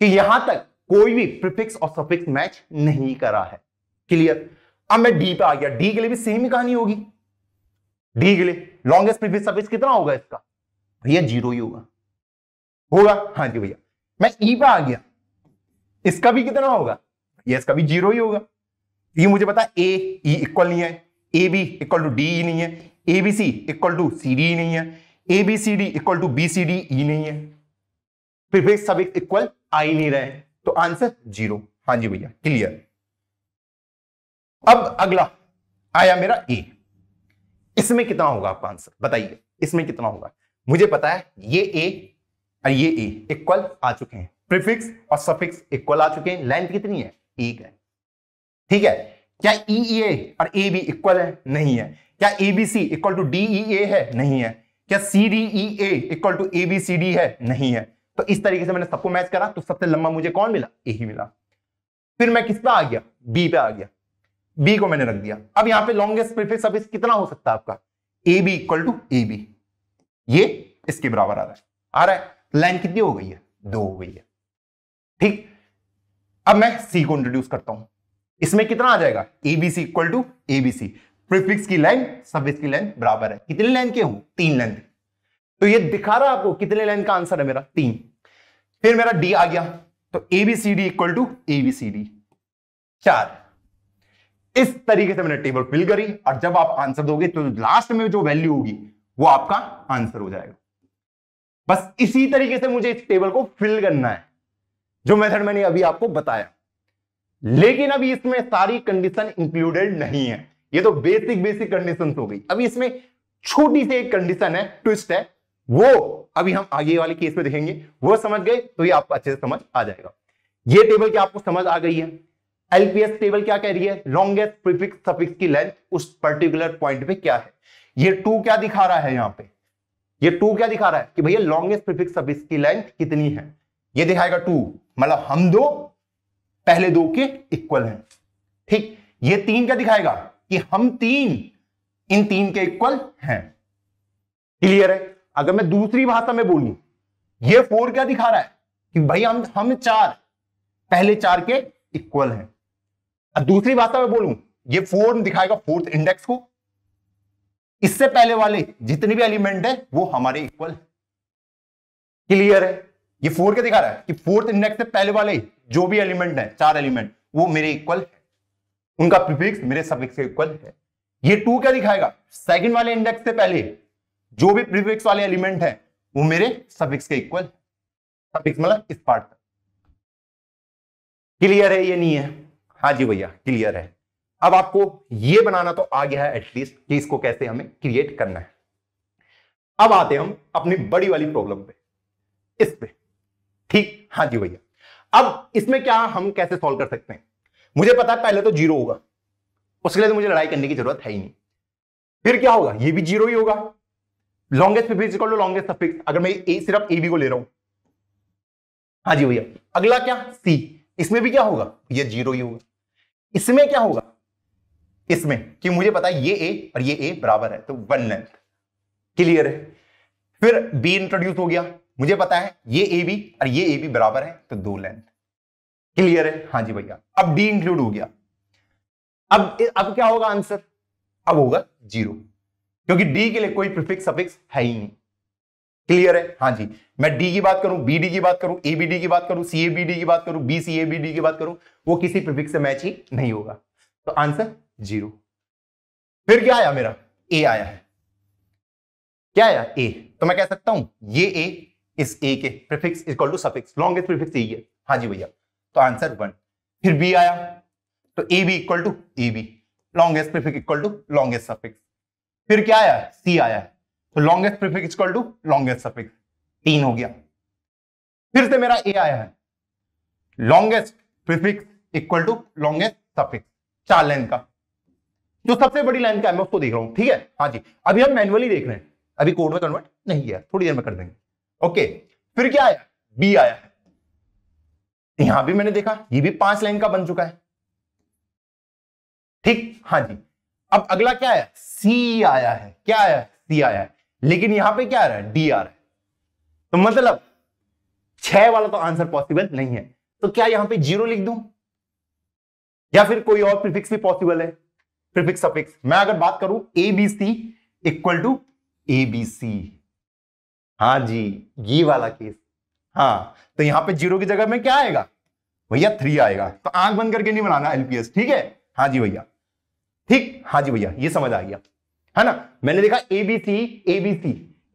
कि यहां तक कोई भी प्रिफिक्स और सफिक्स मैच नहीं करा है क्लियर अब मैं डी पे आ गया डी के लिए भी सेम ही कहानी होगी डी के लिए लॉन्गेस्ट प्रिफिक्स सफिक्स कितना होगा इसका भैया जीरो ही होगा होगा हाँ जी भैया मैं ई पे आ गया इसका भी कितना होगा ये इसका भी जीरो ही होगा ये मुझे पता ए ई इक्वल नहीं है A B equal to D E नहीं है A B C equal to C D नहीं है A B C D equal to B C D E नहीं है फिर भी सब इक्वल आ ही नहीं रहे तो आंसर जीरो हाँ जी भैया क्लियर अब अगला आया मेरा ए इसमें कितना होगा आपका आंसर बताइए इसमें कितना होगा मुझे पता है ये ए और ये ए e इक्वल आ चुके हैं प्रिफिक्स और सफिक्स इक्वल आ चुके हैं लेंथ कितनी है एक e है ठीक है क्या ई e, ए और ए बी इक्वल है नहीं है क्या A B C equal to D E A है नहीं है क्या C D E A equal to A B C D है नहीं है तो इस तरीके से मैंने सबको मैच करा तो सबसे लंबा मुझे कौन मिला ए ही मिला फिर मैं किस पे आ गया बी पे आ गया बी को मैंने रख दिया अब यहां पे लॉन्गेस्ट प्रीफिक्स अब कितना हो सकता है आपका A B equal to A B ये इसके बराबर आ रहा है आ रहा है लाइन कितनी हो गई है दो हो गई है ठीक अब मैं सी को इंट्रोड्यूस करता हूं इसमें कितना आ जाएगा A B C equal to A B C prefix की लाइन सब इसकी लाइन बराबर है कितने लाइन के हूं तीन लाइन तो ये दिखा रहा है आपको कितने लाइन का आंसर है मेरा तीन फिर मेरा डी आ गया तो एबीसीडी इक्वल टू एबीसीडी चार इस तरीके से मैंने टेबल फिल करी और जब आप आंसर दोगे तो लास्ट में जो वैल्यू होगी वो आपका आंसर हो जाएगा बस इसी तरीके से मुझे इस टेबल को फिल करना है जो मेथड मैंने अभी आपको बताया लेकिन अभी इसमें सारी कंडीशन इंक्लूडेड नहीं है ये तो बेसिक बेसिक कंडीशन हो गई अभी इसमें छोटी सी एक कंडीशन है ट्विस्ट है वो अभी हम आगे वाले केस में देखेंगे वो समझ गए तो ये आपको अच्छे से समझ आ जाएगा ये टेबल क्या आपको समझ आ गई है एलपीएस टेबल क्या कह रही है लॉन्गेस्ट प्रीफिक्स सफिक्स की लेंथ उस पर्टिकुलर पॉइंट पे क्या है ये टू क्या दिखा रहा है यहां पे ये टू क्या दिखा रहा है कि भैया लॉन्गेस्ट प्रिफिक्स सब इसकी लेंथ कितनी है ये दिखाएगा टू मतलब हम दो पहले दो के इक्वल हैं ठीक ये तीन क्या दिखाएगा कि हम तीन इन तीन के इक्वल हैं क्लियर है अगर मैं दूसरी भाषा में बोलूं ये फोर क्या दिखा रहा है कि भाई हम हम चार पहले चार के इक्वल हैं दूसरी भाषा में बोलूं ये फोर दिखाएगा फोर्थ इंडेक्स को इससे पहले वाले जितने भी एलिमेंट है वो हमारे इक्वल क्लियर है ये फोर क्या दिखा रहा है कि फोर्थ इंडेक्स से पहले वाले जो भी एलिमेंट है चार एलिमेंट वो मेरे इक्वल है उनका प्रीफिक्स मेरे सफिक्स के इक्वल है ये टू क्या दिखाएगा सेकंड वाले इंडेक्स से पहले जो भी प्रीफिक्स वाले एलिमेंट है वो मेरे सफिक्स के इक्वल सफिक्स मतलब इस पार्ट क्लियर है ये नहीं है हाँ जी भैया क्लियर है अब आपको ये बनाना तो आ गया है एटलीस्ट कि इसको कैसे हमें क्रिएट करना है अब आते हैं हम अपनी बड़ी वाली प्रॉब्लम पे इस पे ठीक हाँ जी भैया अब इसमें क्या हम कैसे सॉल्व कर सकते हैं मुझे पता है पहले तो जीरो होगा उसके लिए तो मुझे लड़ाई करने की जरूरत है ही नहीं फिर क्या होगा ये भी जीरो ही होगा लॉन्गेस्ट प्रीफिक्स लॉन्गेस्ट सफिक्स अगर मैं ए सिर्फ ए बी को ले रहा हूं हाँ जी भैया अगला क्या सी इसमें भी क्या होगा ये जीरो ही होगा इसमें क्या होगा इसमें कि मुझे पता है ये ए और ये ए बराबर है तो वन लेंथ क्लियर है फिर बी इंट्रोड्यूस हो गया मुझे पता है ये ए बी और ये ए बी बराबर है तो दो लेंथ क्लियर है हाँ जी भैया अब डी इंक्लूड हो गया अब अब क्या होगा आंसर अब होगा जीरो क्योंकि डी के लिए कोई प्रिफिक्स सफिक्स है ही नहीं क्लियर है हाँ जी मैं डी की बात करूं बी डी की बात करूं ए बी डी की बात करूं सी ए बी डी की बात करूं B C A B D की बात करूं वो किसी प्रिफिक्स से मैच ही नहीं होगा तो आंसर जीरो फिर क्या आया मेरा ए आया है क्या आया ए तो मैं कह सकता हूं ये ए इस ए के prefix is equal to suffix longest prefix यही है हाँ जी भैया तो आंसर वन फिर बी आया तो A B equal to A B longest prefix equal to longest suffix फिर क्या आया सी आया तो longest prefix equal to longest suffix तीन हो गया फिर से मेरा ए आया है longest prefix equal to longest suffix चार लेंथ का जो सबसे बड़ी लाइन का है मैं उसको देख रहा हूं ठीक है हाँ जी अभी हम मैनुअली देख रहे हैं अभी कोड में कन्वर्ट नहीं किया थोड़ी देर में कर देंगे ओके फिर क्या आया बी आया है यहां भी मैंने देखा ये भी पांच लाइन का बन चुका है ठीक हाँ जी अब अगला क्या आया सी आया है क्या आया सी आया है लेकिन यहां पे क्या आ रहा है डी आ रहा है तो मतलब छह वाला तो आंसर पॉसिबल नहीं है तो क्या यहां पे जीरो लिख दूं या फिर कोई और प्रीफिक्स भी पॉसिबल है प्रीफिक्स सफिक्स मैं अगर बात करूं A B C equal to A B C हाँ जी ये वाला केस हाँ तो यहां पे जीरो की जगह में क्या आएगा भैया थ्री आएगा तो आंख बंद करके नहीं बनाना एलपीएस ठीक है हाँ जी भैया ठीक हाँ जी भैया ये समझ आ गया है ना मैंने देखा A B C A B C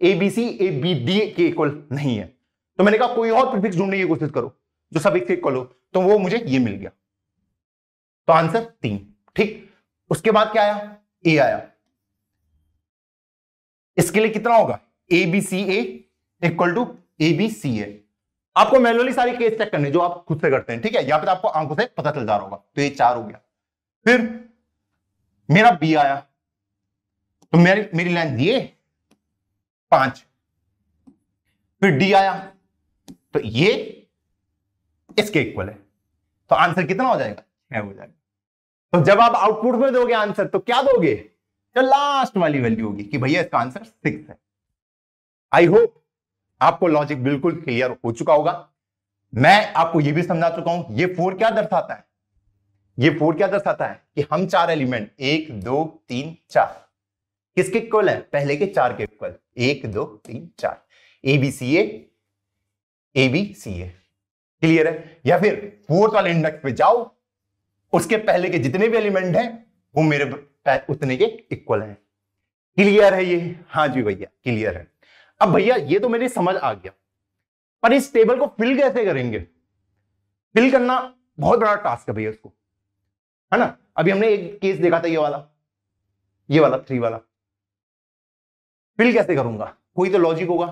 A B C A B D के इक्वल नहीं है तो मैंने कहा कोई और प्रिफिक्स ढूंढने की कोशिश करो जो सब एक इक्वल हो तो वो मुझे ये मिल गया तो आंसर तीन ठीक उसके बाद क्या आया ए आया इसके लिए कितना होगा A B C equal to A B C A आपको मैनुअली सारी केस चेक करने जो आप खुद से करते हैं ठीक है या फिर आपको आंखों से पता चल जा रहा होगा तो ये चार हो गया फिर मेरा बी आया तो मेरी मेरी लाइन दिए पांच फिर डी आया तो ये इसके इक्वल है तो आंसर कितना हो जाएगा छह हो जाएगा तो जब आप आउटपुट में दोगे आंसर तो क्या दोगे तो लास्ट वाली वैल्यू होगी कि भैया इसका आंसर सिक्स है आई होप आपको लॉजिक बिल्कुल क्लियर हो चुका होगा मैं आपको यह भी समझा चुका हूं ये फोर क्या दर्शाता है ये फोर क्या दर्शाता है कि हम चार एलिमेंट एक दो तीन चार किसके इक्वल है पहले के चार के इक्वल एक दो तीन चार A B C A A B C A clear है या फिर फोर्थ वाले इंडेक्स पे जाओ उसके पहले के जितने भी एलिमेंट हैं वो मेरे उतने के इक्वल हैं क्लियर है ये हाँ जी भैया क्लियर है अब भैया ये तो मेरी समझ आ गया पर इस टेबल को फिल कैसे करेंगे फिल करना बहुत बड़ा टास्क है भैया उसको है ना अभी हमने एक केस देखा था ये वाला ये वाला थ्री वाला फिल कैसे करूंगा कोई तो लॉजिक होगा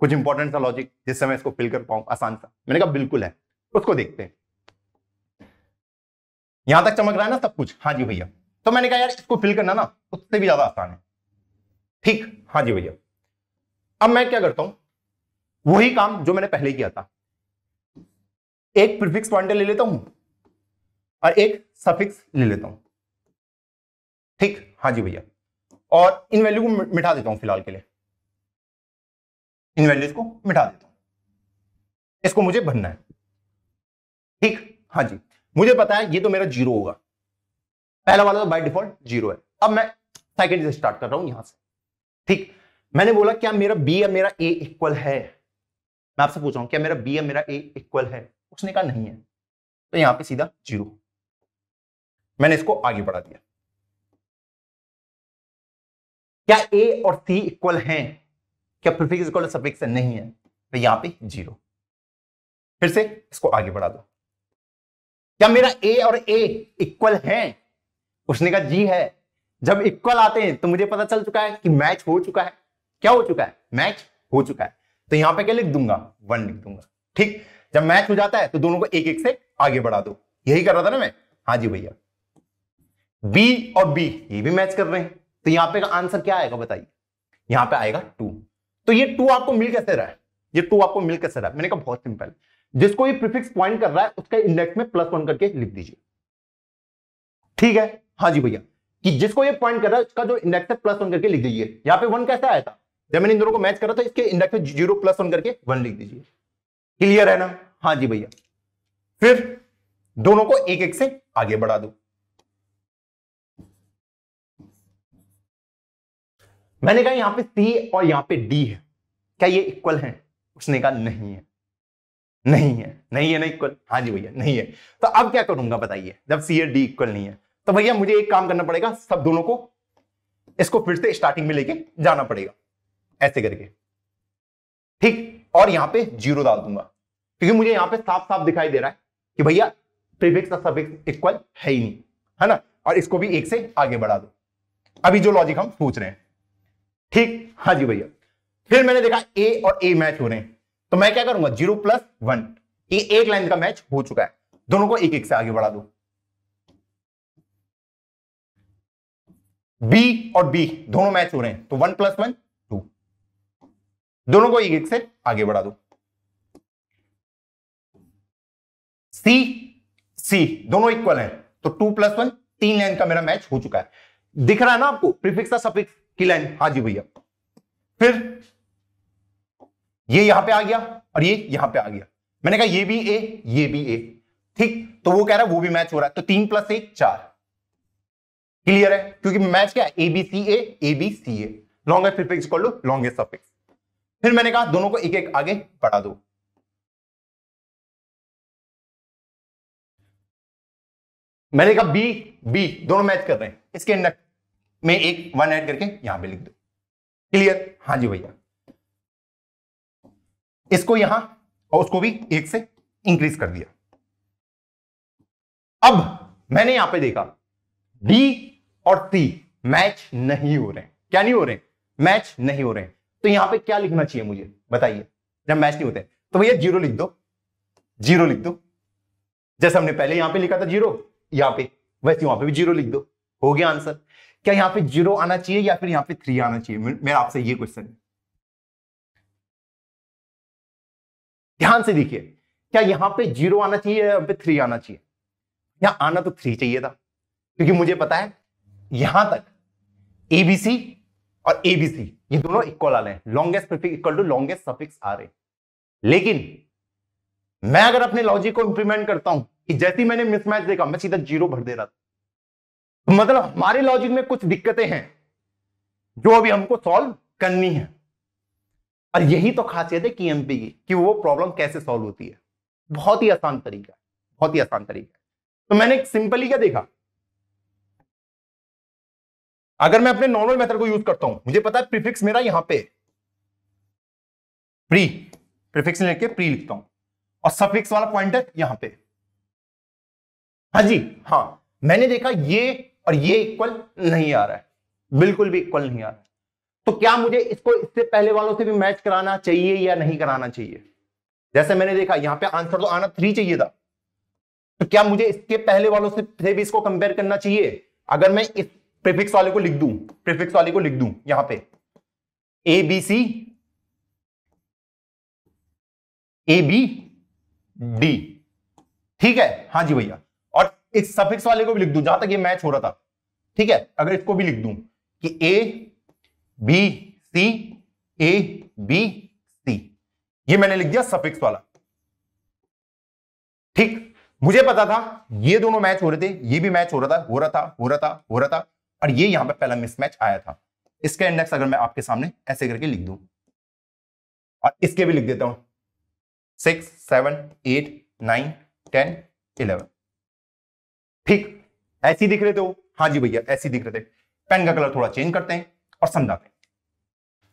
कुछ इंपॉर्टेंट सा लॉजिक जिससे मैं इसको फिल कर पाऊं आसान सा मैंने कहा बिल्कुल है उसको देखते हैं यहां तक चमक रहा है ना सब कुछ हाँ जी भैया तो मैंने कहा यार इसको फिल करना ना उससे भी ज्यादा आसान है ठीक हाँ जी भैया अब मैं क्या करता हूं वही काम जो मैंने पहले किया था एक प्रिफिक्स पॉइंटर ले लेता हूं और एक सफिक्स ले लेता हूं ठीक हाँ जी भैया और इन वैल्यू को मिटा देता हूं फिलहाल के लिए इन वैल्यूज को मिटा देता हूं इसको मुझे भरना है ठीक हाँ जी मुझे पता है ये तो मेरा जीरो होगा पहला वाला तो बाय डिफॉल्ट जीरो है अब मैं सेकंड से स्टार्ट कर रहा हूं यहां से ठीक मैंने बोला क्या मेरा बी या मेरा ए इक्वल है मैं आपसे पूछ रहा हूं क्या मेरा बी या मेरा ए इक्वल है उसने कहा नहीं है तो यहां पे सीधा जीरो मैंने इसको आगे बढ़ा दिया क्या ए और सी इक्वल है क्या प्रिफिक्स इक्वल सफिक्स नहीं है तो यहां पर जीरो फिर से इसको आगे बढ़ा दो क्या मेरा ए और ए इक्वल है उसने कहा जी है जब इक्वल आते हैं तो मुझे पता चल चुका है कि मैच हो चुका है क्या हो चुका है मैच हो चुका है तो यहां पे क्या लिख दूंगा वन लिख दूंगा ठीक जब मैच हो जाता है तो दोनों को एक एक से आगे बढ़ा दो यही कर रहा था ना मैं हाँ जी भैया बी और बी ये भी मैच कर रहे हैं तो यहां पे का आंसर क्या आएगा बताइए यहां पे आएगा टू तो ये टू आपको मिल कैसे रहा है ये टू आपको मिल कैसे रहा है मैंने कहा बहुत सिंपल जिसको ये प्रीफिक्स पॉइंट कर रहा है उसका इंडेक्स में प्लस वन करके लिख दीजिए ठीक है हाँ जी भैया कि जिसको ये पॉइंट कर रहा है उसका जो इंडेक्स है प्लस वन करके लिख दीजिए यहां पे वन कैसे आया था जब मैंने इन दोनों को मैच करा था इसके इंडेक्स में जीरो प्लस वन करके वन लिख दीजिए क्लियर है ना हाँ जी भैया फिर दोनों को एक एक से आगे बढ़ा दो मैंने कहा यहां पे सी और यहां पे डी है क्या ये इक्वल है उसने कहा नहीं है नहीं है नहीं है ना इक्वल हाँ जी भैया नहीं है तो अब क्या करूंगा बताइए जब सी एड डी इक्वल नहीं है तो भैया मुझे एक काम करना पड़ेगा सब दोनों को इसको फिर से स्टार्टिंग में लेके जाना पड़ेगा ऐसे करके ठीक और यहां पे जीरो डाल दूंगा क्योंकि मुझे यहां पे साफ साफ दिखाई दे रहा है कि भैया प्रीफिक्स और सफिक्स इक्वल है ही नहीं है ना और इसको भी एक से आगे बढ़ा दो अभी जो लॉजिक हम पूछ रहे हैं ठीक हाँ जी भैया फिर मैंने देखा ए और ए मैच हो रहे हैं तो मैं क्या करूंगा जीरो प्लस वन ये एक लाइन का मैच हो चुका है दोनों को एक एक से आगे बढ़ा दो बी और बी दोनों मैच हो रहे हैं तो वन प्लस वन टू दोनों को एक एक से आगे बढ़ा दो सी सी दोनों इक्वल हैं तो टू प्लस वन तीन लाइन का मेरा मैच हो चुका है दिख रहा है ना आपको प्रीफिक्स सफिक्स की लाइन हाजी भैया फिर ये यहां पे आ गया और ये यहां पे आ गया मैंने कहा ये भी ए ये भी ए ठीक तो वो कह रहा है वो भी मैच हो रहा है तो तीन प्लस एक चार क्लियर है क्योंकि मैच क्या है A B C A A B C A longest prefix कर लो लॉन्गेस्ट सफिक्स फिर मैंने कहा दोनों को एक एक आगे बढ़ा दो मैंने कहा बी बी दोनों मैच कर रहे हैं इसके अंदर में एक वन ऐड करके यहां पे लिख दो क्लियर हाँ जी भैया इसको यहां और उसको भी एक से इंक्रीज कर दिया अब मैंने यहां पे देखा डी और टी मैच नहीं हो रहे क्या नहीं हो रहे मैच नहीं हो रहे तो यहां पे क्या लिखना चाहिए मुझे बताइए जब मैच नहीं होते तो भैया जीरो लिख दो जीरो लिख दो जैसे हमने पहले यहां पे लिखा था जीरो यहां पे वैसे वहां पे भी जीरो लिख दो हो गया आंसर क्या यहां पे जीरो आना चाहिए या फिर यहां पे थ्री आना चाहिए मेरा आपसे ये क्वेश्चन है ध्यान से देखिए क्या यहां पे जीरो आना चाहिए या पे थ्री आना चाहिए यहां आना तो थ्री चाहिए था क्योंकि मुझे पता है यहां तक एबीसी और एबीसी ये दोनों इक्वल आ रहे हैं longest prefix equal to longest suffix आ रहे लेकिन मैं अगर अपने लॉजिक को इंप्लीमेंट करता हूं कि जैसी मैंने मिसमैच देखा मैं सीधा जीरो भर दे रहा था तो मतलब हमारे लॉजिक में कुछ दिक्कतें हैं जो अभी हमको सॉल्व करनी है और यही तो खासियत है कीएमपी की कि वो प्रॉब्लम कैसे सॉल्व होती है बहुत ही आसान तरीका बहुत ही आसान तरीका तो मैंने सिंपली क्या देखा अगर मैं अपने नॉर्मल मेथड को यूज करता हूं मुझे पता है प्रीफिक्स मेरा यहां पे प्री प्रीफिक्स लेके प्री लिखता हूं और सफिक्स वाला पॉइंट है यहां पे हाँ जी हाँ मैंने देखा ये और ये इक्वल नहीं आ रहा है बिल्कुल भी इक्वल नहीं आ रहा है तो क्या मुझे इसको इससे पहले वालों से भी मैच कराना चाहिए या नहीं कराना चाहिए जैसे मैंने देखा यहां पे आंसर तो आना थ्री चाहिए था तो क्या मुझे इसके पहले वालों से, भी इसको कंपेयर करना चाहिए अगर मैं इस प्रिफिक्स वाले को लिख दू प्रिफिक्स वाले को लिख दू यहां पर A B C A B D ठीक है हाँ जी भैया और इस सफिक्स वाले को भी लिख दू जहां तक ये मैच हो रहा था ठीक है अगर इसको भी लिख दू कि ए बी सी ए बी सी ये मैंने लिख दिया सफिक्स वाला ठीक मुझे पता था ये दोनों मैच हो रहे थे ये भी मैच हो रहा था हो रहा था हो रहा था हो रहा था और ये यहां पे पहला मिसमैच आया था इसका इंडेक्स अगर मैं आपके सामने ऐसे करके लिख दू और इसके भी लिख देता हूं six seven eight nine ten eleven ठीक ऐसी दिख रहे थे हाँ जी भैया ऐसी दिख रहे थे पेन का कलर थोड़ा चेंज करते हैं और समझाते हैं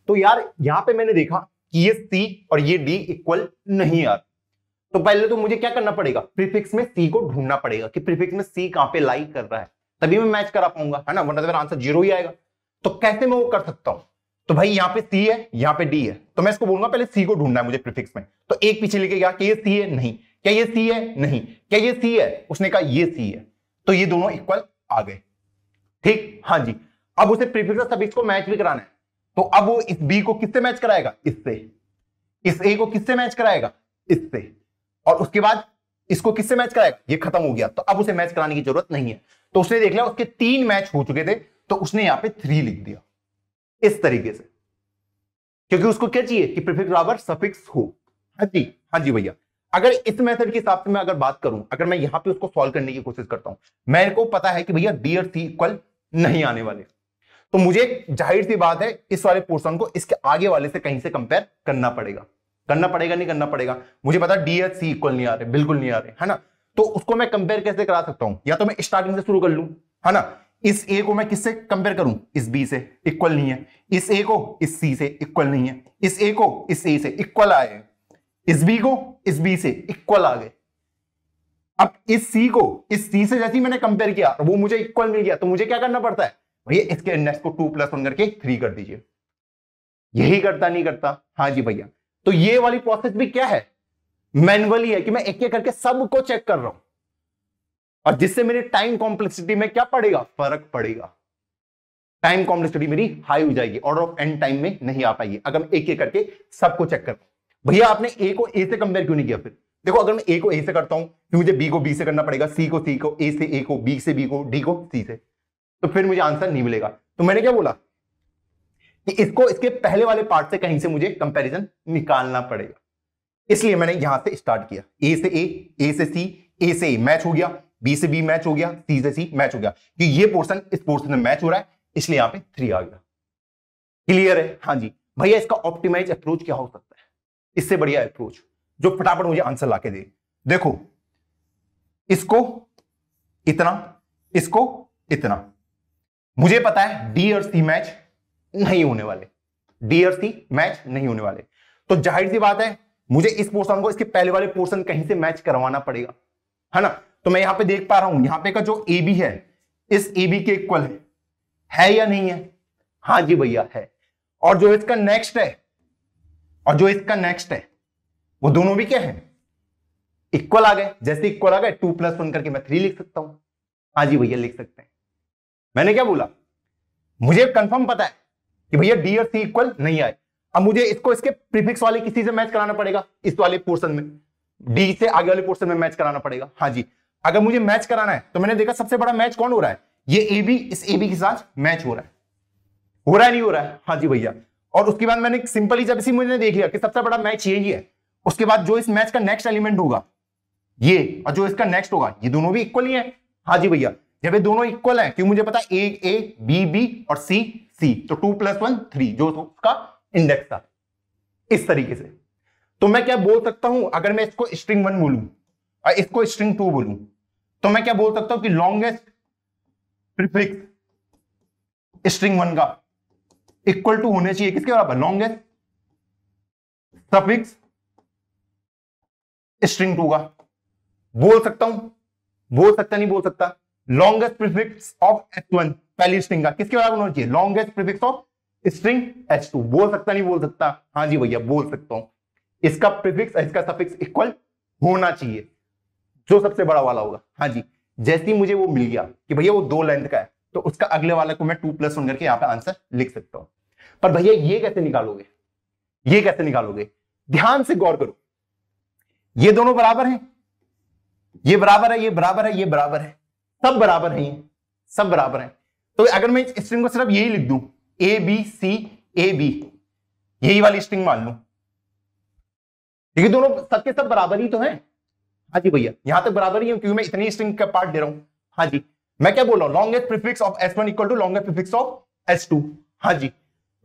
तो यार यहां पे मैंने देखा कि ये सी और ये डी इक्वल नहीं यार तो पहले तो मुझे क्या करना पड़ेगा प्रीफिक्स में सी को ढूंढना पड़ेगा कि प्रीफिक्स में सी कहां पे लाई कर रहा है तभी मैं मैच करा पाऊंगा है ना वरना तो आंसर जीरो ही आएगा तो कैसे मैं वो कर सकता हूं तो भाई यहाँ पे सी है यहाँ पे डी है तो मैं इसको बोलूंगा पहले सी को ढूंढना है मुझे प्रीफिक्स में तो एक पीछे लेके गया कि ये सी है नहीं क्या ये सी है नहीं क्या ये सी है उसने कहा ये सी है तो ये दोनों इक्वल आ गए ठीक हाँ जी अब उसे प्रीफिक्स और सफिक्स को मैच भी कराना है तो अब वो इस बी को किससे मैच कराएगा इससे इस ए को किससे मैच कराएगा इससे और उसके बाद इसको किससे मैच कराएगा ये खत्म हो गया तो अब उसे मैच कराने की जरूरत नहीं है तो उसने देख लिया उसके तीन मैच हो चुके थे तो उसने यहां पे थ्री लिख दिया इस तरीके से क्योंकि उसको क्या चाहिए कि प्रिफिक्स बराबर सफिक्स हो हाँ जी हाँ जी भैया अगर इस मेथड के हिसाब से मैं अगर बात करूं अगर मैं यहां पे उसको सॉल्व करने की कोशिश करता हूं मेरे को पता है कि भैया बी और सी इक्वल नहीं आने वाले तो मुझे जाहिर सी बात है इस वाले पोर्सन को इसके आगे वाले से कहीं से कंपेयर करना पड़ेगा करना पड़ेगा नहीं करना पड़ेगा मुझे पता डी एच सी इक्वल नहीं आ रहे बिल्कुल नहीं आ रहे है ना तो उसको मैं कंपेयर कैसे करा सकता हूं या तो मैं स्टार्टिंग से शुरू कर लू है ना इस ए को मैं किससे कंपेयर करूं इस बी से इक्वल नहीं है इस ए को इस सी से इक्वल नहीं है इस ए को इस ए से इक्वल आए इस बी को इस बी से इक्वल आ गए अब इस सी को इस सी से जैसे ही मैंने कंपेयर किया वो मुझे इक्वल मिल गया तो मुझे क्या करना पड़ता है भैया इसके इंडेक्स को टू प्लस वन करके थ्री कर दीजिए यही करता नहीं करता हाँ जी भैया तो ये वाली प्रोसेस भी क्या है मैनुअली है कि मैं एक एक करके सबको चेक कर रहा हूं और जिससे मेरे टाइम कॉम्प्लेक्सिटी में क्या पड़ेगा फर्क पड़ेगा टाइम कॉम्प्लेक्सिटी मेरी हाई हो जाएगी ऑर्डर ऑफ एंड टाइम में नहीं आ पाएगी अगर मैं एक एक करके सबको चेक कर भैया आपने ए को ए से कंपेयर क्यों नहीं किया फिर देखो अगर मैं ए को ए से करता हूं तो मुझे बी को बी से करना पड़ेगा सी को सी को ए से ए को बी से बी को डी को सी से तो फिर मुझे आंसर नहीं मिलेगा तो मैंने क्या बोला कि इसको इसके पहले वाले पार्ट से कहीं से मुझे कंपैरिजन निकालना पड़ेगा इसलिए मैंने यहां से स्टार्ट किया ए से ए ए से सी ए से ए मैच हो गया बी से बी मैच हो गया सी से सी मैच हो गया कि ये पोर्सन इस पोर्सन में मैच हो रहा है इसलिए यहां पे थ्री आ गया क्लियर है हाँ जी भैया इसका ऑप्टिमाइज अप्रोच क्या हो सकता है इससे बढ़िया अप्रोच जो फटाफट मुझे आंसर ला के दे देखो इसको इतना इसको इतना मुझे पता है डी और सी मैच नहीं होने वाले डी और सी मैच नहीं होने वाले तो जाहिर सी बात है मुझे इस पोर्सन को इसके पहले वाले पोर्सन कहीं से मैच करवाना पड़ेगा है ना तो मैं यहां पे देख पा रहा हूं यहां पे का जो ए बी है इस ए बी के इक्वल है है या नहीं है हाँ जी भैया है और जो इसका नेक्स्ट है और जो इसका नेक्स्ट है वो दोनों भी क्या है इक्वल आ गए जैसे इक्वल आ गए टू प्लस वन करके मैं थ्री लिख सकता हूं हाँ जी भैया लिख सकते हैं मैंने क्या बोला मुझे कंफर्म पता है कि भैया डी और सी इक्वल नहीं आए अब मुझे इसको इसके प्रीफिक्स वाले किसी से मैच कराना पड़ेगा इस वाले पोर्सन में डी से आगे वाले पोर्सन में मैच कराना पड़ेगा हाँ जी अगर मुझे मैच कराना है तो मैंने देखा सबसे बड़ा मैच कौन हो रहा है ये ए बी इस ए बी के साथ मैच हो रहा है हो रहा है नहीं हो रहा है हाँ जी भैया और उसके बाद मैंने सिंपली जब इसी मुझे देख लिया कि सबसे बड़ा मैच यही है उसके बाद जो इस मैच का नेक्स्ट एलिमेंट होगा ये और जो इसका नेक्स्ट होगा ये दोनों भी इक्वल ही है हाँ जी भैया जब ये दोनों इक्वल है क्यों मुझे पता ए ए बी बी और सी सी तो टू प्लस वन थ्री जो उसका इंडेक्स था इस तरीके से तो मैं क्या बोल सकता हूं अगर मैं इसको स्ट्रिंग वन बोलू और इसको स्ट्रिंग टू बोलू तो मैं क्या बोल सकता हूं कि लॉन्गेस्ट प्रिफिक्स स्ट्रिंग वन का इक्वल टू होने चाहिए किसके बराबर लॉन्गेस्ट सफिक्स स्ट्रिंग टू का बोल सकता हूं बोल सकता नहीं बोल सकता longest prefix of H one पहली स्ट्रिंग का किसके बराबर होना चाहिए longest prefix of string H two बोल सकता नहीं बोल सकता हाँ जी भैया बोल सकता हूं इसका प्रिफिक्स इसका सफिक्स इक्वल होना चाहिए जो सबसे बड़ा वाला होगा हाँ जी जैसे ही मुझे वो मिल गया कि भैया वो दो लेंथ का है तो उसका अगले वाले को मैं टू प्लस वन करके यहाँ पे आंसर लिख सकता हूं पर भैया ये कैसे निकालोगे ये कैसे निकालोगे ध्यान से गौर करो ये दोनों बराबर हैं ये बराबर है ये बराबर है ये बराबर है सब बराबर है सब बराबर है तो अगर मैं स्ट्रिंग को सिर्फ यही लिख दू ए बी सी ए बी यही वाली स्ट्रिंग मान लू देखिए दोनों सबके सब बराबर ही तो है हाँ जी भैया यहां तक बराबर ही है क्योंकि मैं इतनी स्ट्रिंग का पार्ट दे रहा हूं हाँ जी मैं क्या बोल रहा हूँ longest prefix of S one equal to longest prefix of S two हाँ जी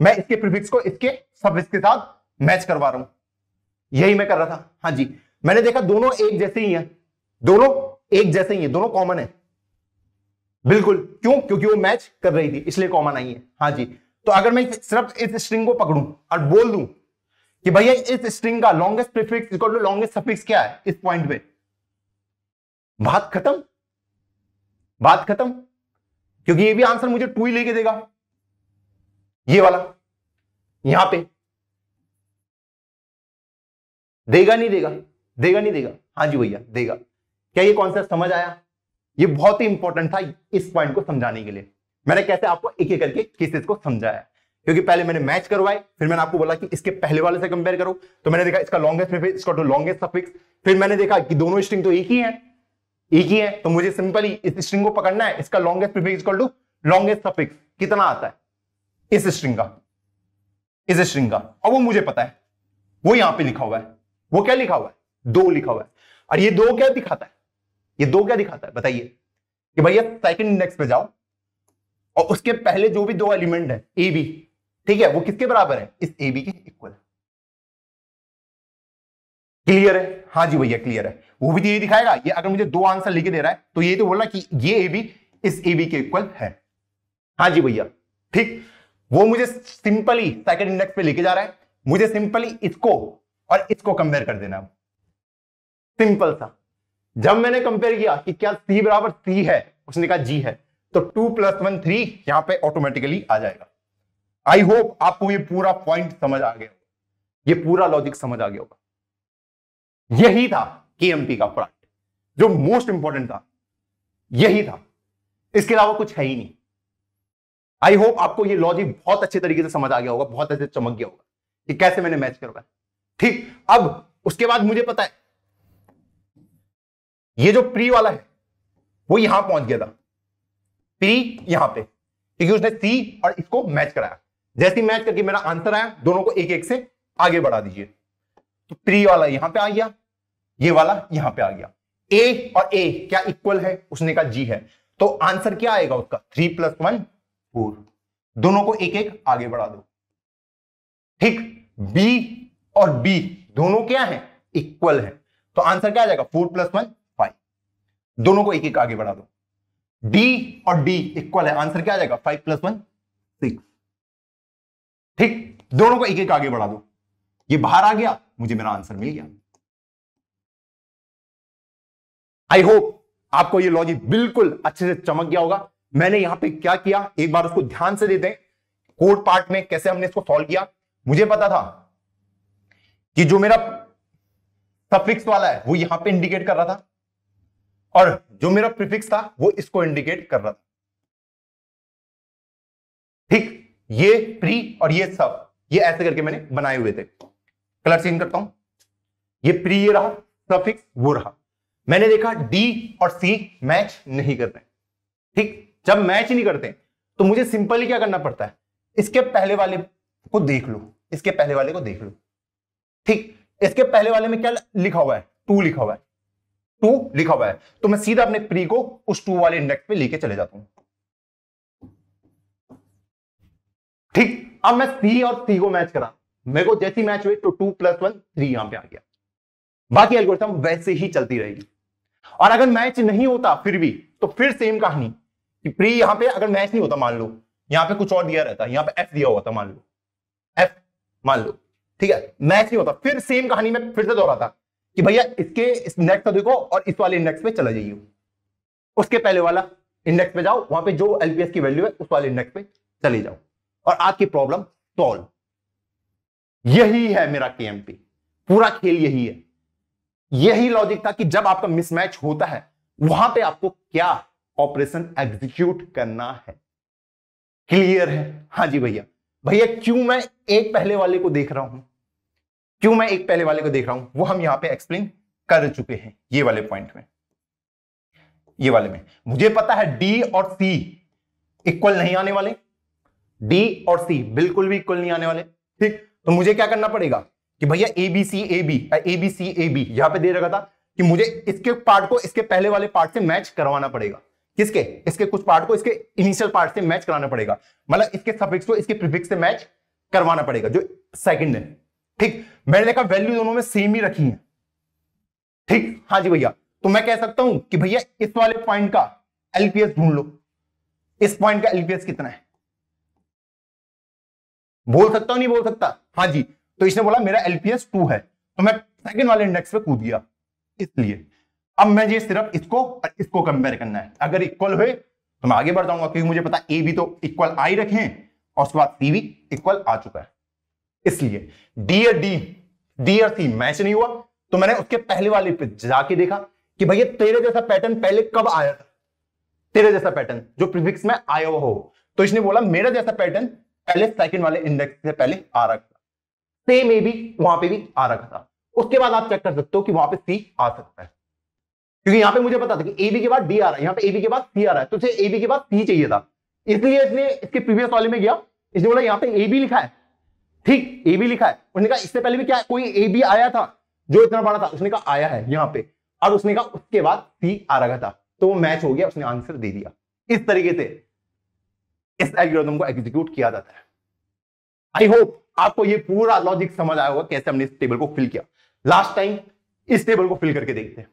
मैं इसके प्रिफिक्स को इसके सब इसके साथ मैच करवा रहा हूं यही मैं कर रहा था हाँ जी मैंने देखा दोनों एक जैसे ही हैं दोनों एक जैसे ही है दोनों कॉमन है बिल्कुल क्यों क्योंकि वो मैच कर रही थी इसलिए कॉमन आई है हाँ जी तो अगर मैं सिर्फ इस स्ट्रिंग को पकड़ू और बोल दू कि भैया इस स्ट्रिंग का longest prefix equal to longest suffix क्या है इस पॉइंट पे बात खत्म बात खत्म क्योंकि ये भी आंसर मुझे टू ही लेके देगा ये वाला यहां पे देगा नहीं देगा देगा नहीं देगा हाँ जी भैया देगा क्या ये कॉन्सेप्ट समझ आया ये बहुत ही इंपॉर्टेंट था इस पॉइंट को समझाने के लिए मैंने कैसे आपको एक एक करके केसेस को समझाया क्योंकि पहले मैंने मैच करवाए फिर मैंने आपको बोला कि इसके पहले वाले से कंपेयर करो तो मैंने देखा इसका लॉन्गेस्ट में इसका तो लॉन्गेस्ट सफिक्स फिर मैंने देखा कि दोनों स्ट्रिंग तो एक ही है एक ही है तो मुझे सिंपली इस स्ट्रिंग को पकड़ना है इसका longest prefix equal to longest suffix कितना आता है इस स्ट्रिंग का इस स्ट्रिंग का और वो मुझे पता है वो यहां पे लिखा हुआ है वो क्या लिखा हुआ है दो लिखा हुआ है और ये दो क्या दिखाता है ये दो क्या दिखाता है बताइए कि भैया सेकंड इंडेक्स पे जाओ और उसके पहले जो भी दो एलिमेंट है ए बी ठीक है वो किसके बराबर है इस ए बी के इक्वल क्लियर है हाँ जी भैया क्लियर है वो भी तो यही दिखाएगा ये अगर मुझे दो आंसर लेके दे रहा है तो ये तो बोल रहा कि ये ए बी इस ए बी के इक्वल है हाँ जी भैया ठीक वो मुझे सिंपली सेकंड इंडेक्स पे लेके जा रहा है मुझे सिंपली इसको और इसको कंपेयर कर देना सिंपल सा जब मैंने कंपेयर किया कि क्या सी बराबर सी है उसने कहा जी है तो टू प्लस वन थ्री यहां पर ऑटोमेटिकली आ जाएगा आई होप आपको ये पूरा पॉइंट समझ आ गया ये पूरा लॉजिक समझ आ गया होगा यही था के का प्रोडक्ट जो मोस्ट इंपॉर्टेंट था यही था इसके अलावा कुछ है ही नहीं आई होप आपको ये लॉजिक बहुत अच्छे तरीके से समझ आ गया होगा बहुत अच्छे चमक गया होगा कि कैसे मैंने मैच करवाया ठीक अब उसके बाद मुझे पता है ये जो प्री वाला है वो यहां पहुंच गया था प्री यहां पे क्योंकि उसने सी और इसको मैच कराया जैसे मैच करके मेरा आंसर आया दोनों को एक एक से आगे बढ़ा दीजिए तो प्री वाला यहां पे आ गया ये वाला यहां पे आ गया ए और ए क्या इक्वल है उसने कहा जी है तो आंसर क्या आएगा उसका थ्री प्लस वन फोर दोनों को एक एक आगे बढ़ा दो ठीक बी और बी दोनों क्या है इक्वल है तो आंसर क्या आ जाएगा फोर प्लस वन दोनों को एक एक आगे बढ़ा दो डी और डी इक्वल है आंसर क्या आ जाएगा फाइव प्लस वन सिक्स ठीक दोनों को एक एक आगे बढ़ा दो ये बाहर आ गया मुझे मेरा आंसर मिल गया आई होप आपको ये लॉजिक बिल्कुल अच्छे से चमक गया होगा मैंने यहां पे क्या किया एक बार उसको ध्यान से देते हैं कोड पार्ट में कैसे हमने इसको सॉल्व किया मुझे पता था कि जो मेरा सफिक्स वाला है वो यहां पे इंडिकेट कर रहा था और जो मेरा प्रीफिक्स था वो इसको इंडिकेट कर रहा था ठीक ये प्री और ये सब ये ऐसे करके मैंने बनाए हुए थे कलर चेंज करता हूं ये प्री ये रहा सफिक्स वो रहा मैंने देखा डी और सी मैच नहीं करते ठीक जब मैच नहीं करते तो मुझे सिंपली क्या करना पड़ता है इसके पहले वाले को देख लो इसके पहले वाले को देख लो ठीक इसके पहले वाले में क्या लिखा हुआ है टू लिखा हुआ है टू लिखा हुआ है तो मैं सीधा अपने प्री को उस टू वाले इंडेक्स पे लेके चले जाता हूं ठीक अब मैं सी और सी को मैच करा मेरे को जैसी मैच हुई तो टू प्लस वन थ्री यहां पर आ गया बाकी एल्गोरिथम वैसे ही चलती रहेगी और अगर मैच नहीं होता फिर भी तो फिर सेम कहानी कि प्री यहां पे अगर मैच नहीं होता मान लो यहां पे कुछ और दिया रहता यहां पे एफ दिया हुआ था मान लो एफ मान लो ठीक है मैच नहीं होता फिर सेम कहानी में फिर से दोहराता कि भैया इसके इस इंडेक्स को देखो और इस वाले इंडेक्स पे चला जाइए उसके पहले वाला इंडेक्स पे जाओ वहां पे जो एलपीएस की वैल्यू है उस वाले इंडेक्स पे चले जाओ और आपकी प्रॉब्लम सॉल्व यही है मेरा के पूरा खेल यही है यही लॉजिक था कि जब आपका मिसमैच होता है वहां पे आपको क्या ऑपरेशन एग्जीक्यूट करना है क्लियर है हाँ जी भैया भैया क्यों मैं एक पहले वाले को देख रहा हूं क्यों मैं एक पहले वाले को देख रहा हूं वो हम यहां पे एक्सप्लेन कर चुके हैं ये वाले पॉइंट में ये वाले में मुझे पता है डी और सी इक्वल नहीं आने वाले डी और सी बिल्कुल भी इक्वल नहीं आने वाले ठीक तो मुझे क्या करना पड़ेगा कि भैया A B C A B A B C A B यहां पे दे रखा था कि मुझे इसके पार्ट को इसके पहले वाले पार्ट से मैच करवाना पड़ेगा किसके इसके कुछ पार्ट को इसके इनिशियल पार्ट से मैच कराना पड़ेगा मतलब इसके सफिक्स को इसके प्रिफिक्स से मैच करवाना पड़ेगा जो सेकंड है ठीक मैंने देखा वैल्यू दोनों में सेम ही रखी है ठीक हाँ जी भैया तो मैं कह सकता हूं कि भैया इस वाले पॉइंट का एलपीएस ढूंढ लो इस पॉइंट का एलपीएस कितना है बोल सकता हूं नहीं बोल सकता हाँ जी तो इसने बोला मेरा एलपीएस टू है तो मैं सेकंड वाले इंडेक्स पे कूद गया इसलिए अब मैं ये सिर्फ इसको और इसको कंपेयर करना है अगर इक्वल हुए तो मैं आगे बढ़ जाऊंगा क्योंकि मुझे पता ए भी तो इक्वल आई रखे और उसके बाद सी भी इक्वल आ चुका है इसलिए डियर डी डियर सी मैच नहीं हुआ तो मैंने उसके पहले वाले पे जाके देखा कि भैया तेरे जैसा पैटर्न पहले कब आया था तेरे जैसा पैटर्न जो प्रिफिक्स में आया हुआ हो तो इसने बोला मेरा जैसा पैटर्न पहले सेकंड वाले इंडेक्स से पहले आ रखा था से में भी वहां पे भी आ रखा था उसके बाद आप चेक कर सकते हो कि वहां पे सी आ सकता है क्योंकि यहां पे मुझे पता था कि ए बी के बाद डी आ रहा है यहां पे ए बी के बाद सी आ रहा है तो ए बी के बाद सी चाहिए था इसलिए इसने इसके प्रीवियस वाले में गया इसने बोला यहां पे ए बी लिखा है ठीक ए बी लिखा है उसने कहा इससे पहले भी क्या कोई ए बी आया था जो इतना बड़ा था उसने कहा आया है यहाँ पे और उसने कहा उसके बाद सी आ रहा था तो वो मैच हो गया उसने आंसर दे दिया इस तरीके से इस एल्गोरिथम को एग्जीक्यूट किया जाता है आई होप आपको ये पूरा लॉजिक समझ आया होगा कैसे हमने इस टेबल को फिल किया लास्ट टाइम इस टेबल को फिल करके देखते हैं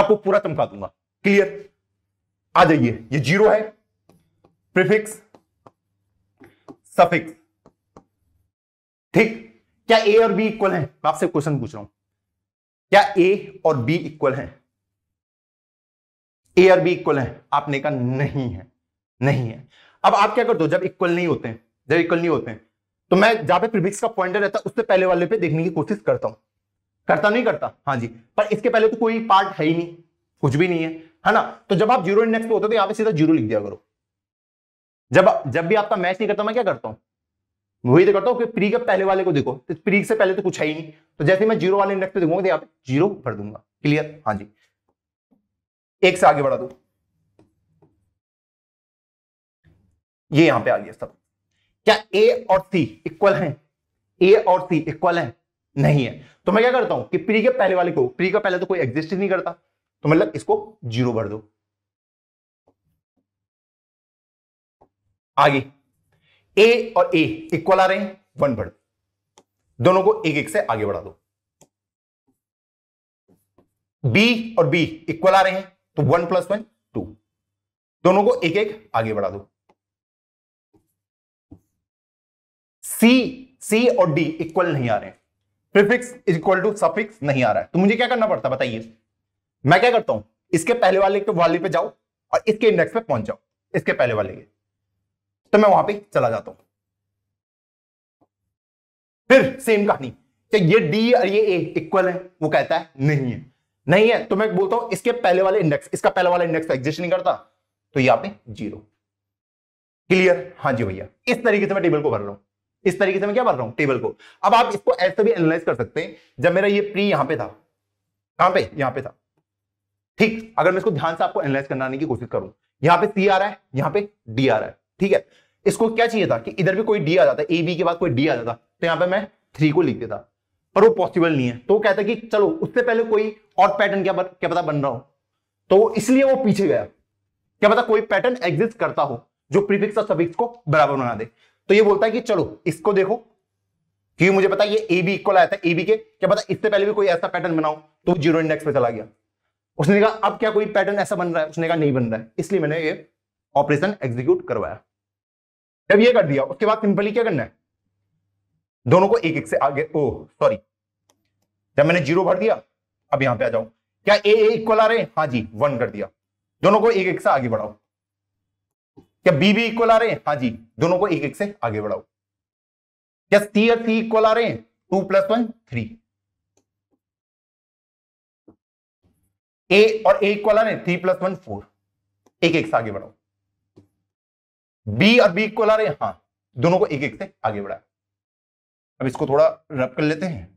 आपको पूरा चमका दूंगा क्लियर आ जाइए ये जीरो है प्रिफिक्स सफिक्स ठीक क्या ए और बी इक्वल है आपसे क्वेश्चन पूछ रहा हूं क्या ए और बी इक्वल है ए और बी इक्वल है आपने कहा नहीं है नहीं है अब आप क्या कर दो जब इक्वल नहीं होते हैं जब इक्वल नहीं होते हैं तो मैं जहां पे प्रीफिक्स का पॉइंटर रहता है उससे पहले वाले पे देखने की कोशिश करता हूं करता नहीं करता हाँ जी पर इसके पहले तो कोई पार्ट है ही नहीं कुछ भी नहीं है है ना तो जब आप जीरो इंडेक्स पे होते हो तो यहां पे सीधा जीरो लिख दिया करो जब जब भी आपका मैच नहीं करता मैं क्या करता हूं वही तो करता हूँ प्री के पहले वाले को देखो तो प्री से पहले तो कुछ है ही नहीं तो जैसे मैं जीरो वाले इंडेक्स पे देखूंगा तो यहाँ पे जीरो भर दूंगा क्लियर हाँ जी एक से आगे बढ़ा दो ये यहां पे आ गया सब क्या ए और सी इक्वल हैं ए और सी इक्वल हैं नहीं है तो मैं क्या करता हूं कि प्री के पहले वाले को प्री का पहले तो कोई एग्जिस्ट ही नहीं करता तो मतलब इसको जीरो भर दो आगे ए और ए इक्वल आ रहे हैं वन बढ़ दोनों को एक एक से आगे बढ़ा दो बी और बी इक्वल आ रहे हैं तो वन प्लस वन टू दोनों को एक एक आगे बढ़ा दो सी सी और डी इक्वल नहीं आ रहे हैं prefix is equal to suffix नहीं आ रहा है तो मुझे क्या करना पड़ता है बताइए मैं क्या करता हूं इसके पहले वाले के वाले पे जाओ और इसके इंडेक्स पे पहुंच जाओ इसके पहले वाले के तो मैं वहां पे चला जाता हूं फिर सेम कहानी कि ये डी और ये ए इक्वल है वो कहता है नहीं है नहीं है तो मैं बोलता हूं इसके पहले वाले इंडेक्स इसका पहला वाला इंडेक्स एग्जिस्ट तो नहीं करता तो यहां पे जीरो क्लियर हाँ जी भैया इस तरीके से मैं टेबल को भर रहा हूं इस तरीके से मैं क्या भर रहा हूं टेबल को अब आप इसको ऐसे भी एनालाइज कर सकते हैं जब मेरा ये प्री यहां पे था कहां पे यहां पे था ठीक अगर मैं इसको ध्यान से आपको एनालाइज करने की कोशिश करूं यहां पे सी आ रहा है यहां पे डी आ रहा है ठीक है इसको क्या चाहिए था कि इधर भी कोई डी आ जाता ए बी के बाद कोई डी आ जाता तो यहां पर मैं थ्री को लिख देता पर वो पॉसिबल नहीं है तो कहता कि चलो उससे पहले कोई और पैटर्न क्या बन, क्या पता बन रहा हो तो इसलिए वो पीछे गया क्या पता कोई पैटर्न एग्जिस्ट करता हो जो प्रीफिक्स और सफिक्स को बराबर बना दे तो ये बोलता है कि चलो इसको देखो क्योंकि मुझे पता ये ए बी इक्वल आया था ए बी के क्या पता इससे पहले भी कोई ऐसा पैटर्न बनाओ तो जीरो इंडेक्स पे चला गया उसने कहा अब क्या कोई पैटर्न ऐसा बन रहा है उसने कहा नहीं बन रहा है इसलिए मैंने ये ऑपरेशन एग्जीक्यूट करवाया जब ये कर दिया उसके बाद सिंपली क्या करना है दोनों को एक एक से आगे ओ सॉरी जब मैंने जीरो भर दिया अब यहां पे आ जाऊं क्या ए ए इक्वल आ रहे हैं हाँ जी वन कर दिया दोनों को एक एक से आगे बढ़ाओ क्या बी भी इक्वल आ रहे हैं हाँ जी दोनों को एक एक से आगे बढ़ाओ क्या सी और सी इक्वल आ रहे हैं two plus one three A और ए इक्वल आ रहे हैं थ्री प्लस वन फोर एक एक से आगे बढ़ाओ बी और बी इक्वल आ रहे हैं हाँ दोनों को एक एक से आगे बढ़ा अब इसको थोड़ा रब कर लेते हैं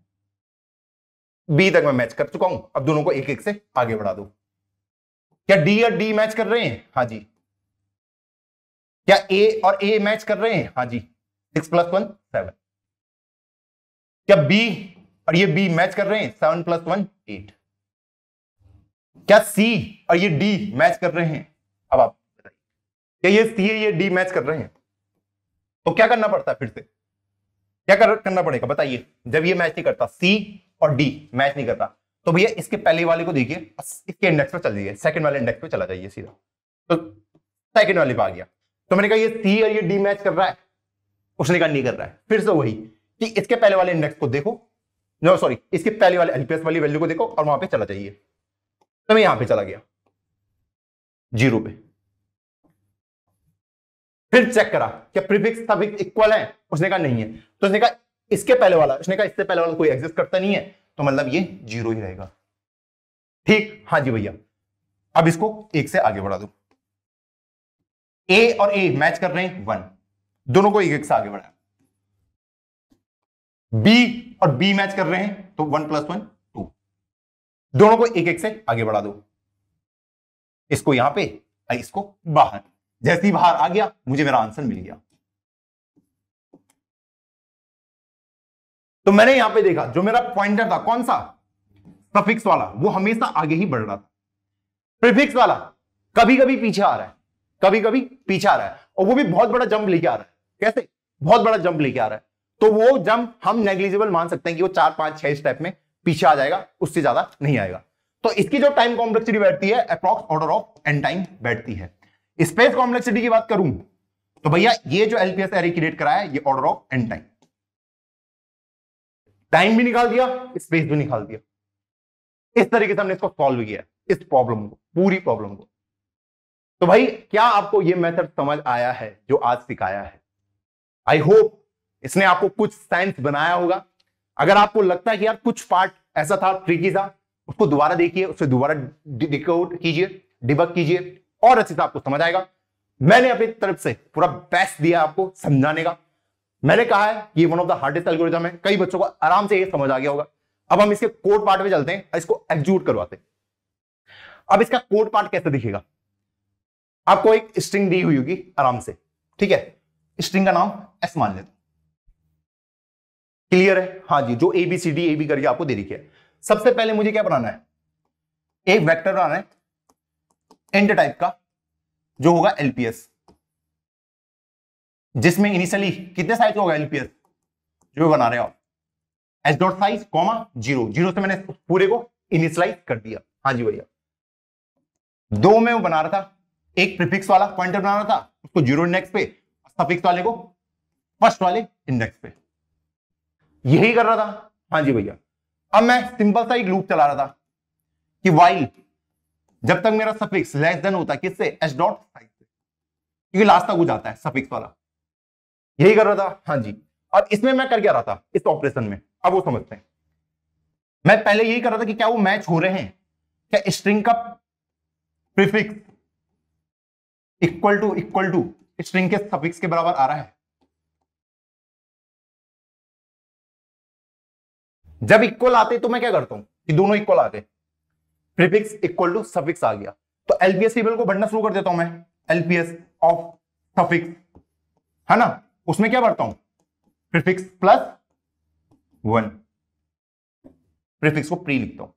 बी तक मैं मैच कर चुका हूं अब दोनों को एक एक से आगे बढ़ा दो क्या डी और डी मैच कर रहे हैं हाँ जी क्या ए और ए मैच कर रहे हैं हाँ जी सिक्स प्लस वन सेवन क्या बी और ये बी मैच कर रहे हैं सेवन प्लस वन एट क्या सी और ये डी मैच कर रहे हैं अब आप कि ये सी ये डी मैच कर रहे हैं तो क्या करना पड़ता है फिर से क्या कर, करना पड़ेगा बताइए जब ये मैच नहीं करता सी और डी मैच नहीं करता तो भैया इसके पहले वाले को देखिए इसके इंडेक्स पर चल जाइए सेकंड वाले इंडेक्स पर चला जाइए सीधा तो सेकंड वाले पर आ गया तो मैंने कहा ये सी और ये डी मैच कर रहा है उसने कहा नहीं कर रहा है फिर से वही कि इसके पहले वाले इंडेक्स को देखो नो सॉरी इसके पहले वाले एलपीएस वाली वैल्यू को देखो और वहां पर चला जाइए तो मैं यहां पर चला गया जीरो पे फिर चेक करा क्या प्रीफिक्स सफिक्स इक्वल है उसने कहा नहीं है तो उसने कहा इसके पहले वाला उसने कहा इससे पहले वाला कोई एग्जिस्ट करता नहीं है तो मतलब ये जीरो ही रहेगा ठीक हाँ जी भैया अब इसको एक से आगे बढ़ा दो ए और ए मैच कर रहे हैं वन दोनों को एक एक से आगे बढ़ाया बी और बी मैच कर रहे हैं तो वन प्लस वन टू दोनों को एक एक से आगे बढ़ा दो इसको यहां पे इसको बाहर जैसे ही बाहर आ गया मुझे मेरा आंसर मिल गया तो मैंने यहां पे देखा जो मेरा पॉइंटर था कौन सा प्रफिक्स वाला वो हमेशा आगे ही बढ़ रहा था प्रिफिक्स वाला कभी कभी पीछे आ रहा है कभी कभी पीछे आ रहा है और वो भी बहुत बड़ा जंप लेके आ रहा है कैसे बहुत बड़ा जंप लेके आ रहा है तो वो जंप हम नेग्लिजिबल मान सकते हैं कि वो चार पांच छह स्टेप में पीछे आ जाएगा उससे ज्यादा नहीं आएगा तो इसकी जो टाइम कॉम्प्लेक्सिटी बैठती है approx order of N time बैठती है स्पेस कॉम्प्लेक्सिटी की बात करूं तो भैया ये जो एलपीएस एरे क्रिएट कराया ये order of N time time भी निकाल दिया स्पेस भी निकाल दिया इस तरीके से हमने इसको सॉल्व किया इस प्रॉब्लम को पूरी प्रॉब्लम को तो भाई क्या आपको ये मेथड समझ आया है जो आज सिखाया है आई होप इसने आपको कुछ साइंस बनाया होगा अगर आपको लगता है कि यार कुछ पार्ट ऐसा था ट्रिकी था उसको दोबारा देखिए उसे दोबारा डिकोड कीजिए डिबक कीजिए और अच्छे से आपको समझ आएगा मैंने अपनी तरफ से पूरा बेस्ट दिया आपको समझाने का मैंने कहा है कि one of the hardest algorithm है कई बच्चों को आराम से ये समझ आ गया होगा अब हम इसके कोड पार्ट में चलते हैं इसको एग्जीक्यूट करवाते हैं अब इसका कोड पार्ट कैसे दिखेगा आपको एक स्ट्रिंग दी हुई होगी आराम से ठीक है स्ट्रिंग का नाम एस मान लेते क्लियर है हाँ जी जो A B C D A B करके आपको दे रखी है सबसे पहले मुझे क्या बनाना है एक वेक्टर बनाना है एंड टाइप का जो होगा एलपीएस जिसमें इनिशियली कितने साइज का होगा एलपीएस जो बना रहे हो आप H dot size comma zero zero से मैंने पूरे को इनिशियलाइज कर दिया हाँ जी भैया दो में वो बना रहा था एक प्रीफिक्स वाला पॉइंटर बना रहा था उसको जीरो इंडेक्स पे सफिक्स वाले को फर्स्ट वाले इंडेक्स पे यही कर रहा था हाँ जी भैया अब मैं सिंपल सा एक लूप चला रहा था कि वाइल जब तक मेरा सफिक्स लेस देन होता है किससे एच डॉट साइज से क्योंकि लास्ट तक हो जाता है सफिक्स वाला यही कर रहा था हाँ जी और इसमें मैं कर क्या रहा था इस ऑपरेशन में अब वो समझते हैं मैं पहले यही कर रहा था कि क्या वो मैच हो रहे हैं क्या स्ट्रिंग का prefix equal to equal to string के सफिक्स के बराबर आ रहा है जब इक्वल आते तो मैं क्या करता हूं कि दोनों इक्वल आते प्रीफिक्स इक्वल टू सफिक्स आ गया तो एलपीएस टेबल को बढ़ना शुरू कर देता हूं मैं एलपीएस ऑफ सफिक्स है ना उसमें क्या बढ़ता हूं प्रीफिक्स प्लस वन प्रीफिक्स को प्री लिखता हूं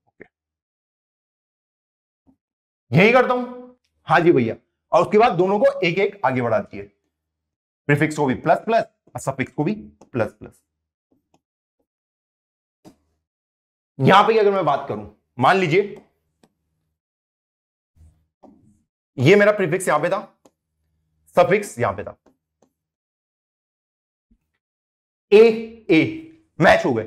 यही करता हूं हाँ जी भैया और उसके बाद दोनों को एक एक आगे बढ़ा दिए प्रीफिक्स को भी प्लस प्लस और सफिक्स को भी प्लस प्लस यहां पे अगर मैं बात करूं मान लीजिए ये मेरा प्रीफिक्स यहां पे था सफिक्स यहां पे था ए ए मैच हो गए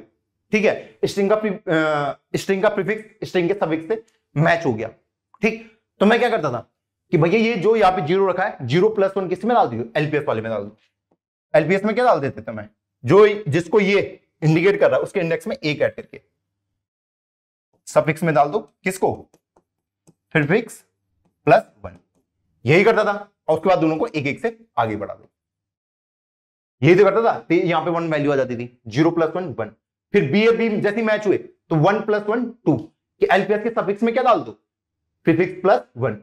ठीक है स्ट्रिंग का स्ट्रिंग का प्रीफिक्स स्ट्रिंग के सफिक्स से मैच हो गया ठीक तो मैं क्या करता था कि भैया ये जो यहां पे जीरो रखा है जीरो प्लस वन किसमें डाल दू एलपीएस वाले में डाल दू एलपीएस में क्या डाल देते थे मैं जो जिसको ये इंडिकेट कर रहा है उसके इंडेक्स में एक ऐड करके सफिक्स में डाल दो किसको फिर फिक्स प्लस वन यही करता था और उसके बाद दोनों को एक एक से आगे बढ़ा दो यही तो करता था तो यहां पे वन वैल्यू आ जाती थी जीरो प्लस वन वन फिर बी ए बी जैसे मैच हुए तो one plus one two LPS के सफिक्स में क्या डाल दो फिजिक्स प्लस वन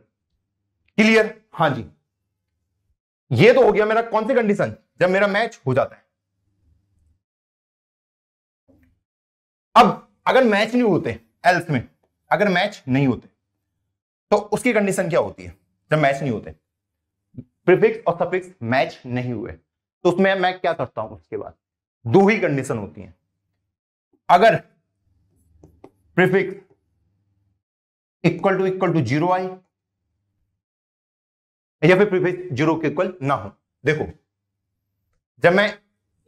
क्लियर हाँ जी ये तो हो गया मेरा कौन सी कंडीशन जब मेरा मैच हो जाता है अब अगर मैच नहीं होते एल्स में अगर मैच नहीं होते तो उसकी कंडीशन क्या होती है जब मैच नहीं होते प्रिफिक्स और सफिक्स मैच नहीं हुए तो उसमें मैं क्या करता हूं उसके बाद दो ही कंडीशन होती हैं अगर prefix equal to equal to zero आए या फिर प्रिफिक्स जीरो के इक्वल ना हो देखो जब मैं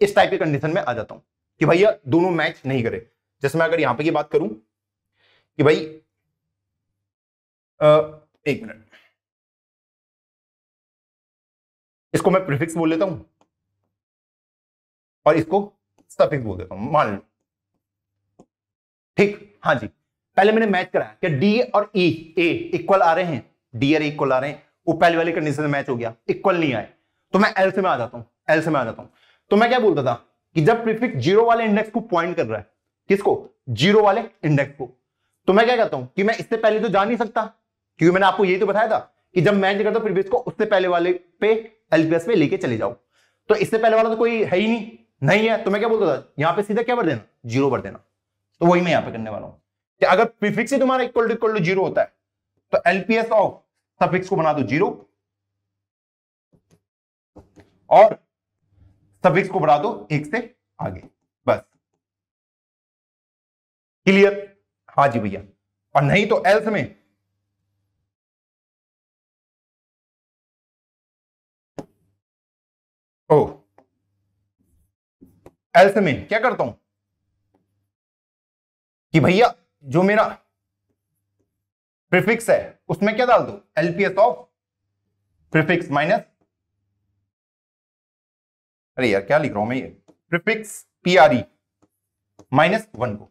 इस टाइप की कंडीशन में आ जाता हूं कि भैया दोनों मैच नहीं करे जैसे मैं अगर यहां पर बात करूं कि भाई एक मिनट इसको मैं प्रीफिक्स बोल लेता हूं और इसको सफिक्स बोल देता हूं मान लो ठीक हाँ जी पहले मैंने मैच कराया कि डी और ई ए इक्वल आ रहे हैं डी और इक्वल e आ रहे हैं वो पहले वाले कंडीशन मैच हो गया इक्वल नहीं आए तो मैं एल से में आ जाता हूं एल से में आ जाता हूं तो मैं क्या बोलता था कि जब प्रीफिक्स जीरो वाले इंडेक्स को पॉइंट कर रहा है किसको जीरो वाले इंडेक्स को तो मैं क्या कहता हूं कि मैं इससे पहले तो जा नहीं सकता क्योंकि मैंने आपको ये तो बताया था कि जब मैं करता हूं प्रीवियस को उससे पहले वाले पे एलपीएस पे लेके चले जाओ तो इससे पहले वाला तो कोई है ही नहीं नहीं है तो मैं क्या बोलता था यहां पे सीधा क्या भर देना जीरो भर देना तो वही मैं यहां पे करने वाला हूं कि अगर प्रीफिक्स ही तुम्हारा equal to equal to zero होता है तो एलपीएस ऑफ सफिक्स को बना दो जीरो और सफिक्स को बढ़ा दो एक से आगे बस क्लियर हाँ जी भैया और नहीं तो एल्स में एल्स में क्या करता हूं कि भैया जो मेरा प्रिफिक्स है उसमें क्या डाल दो एलपीएस ऑफ प्रिफिक्स माइनस अरे यार क्या लिख रहा हूं मैं ये आर पीआरई माइनस वन को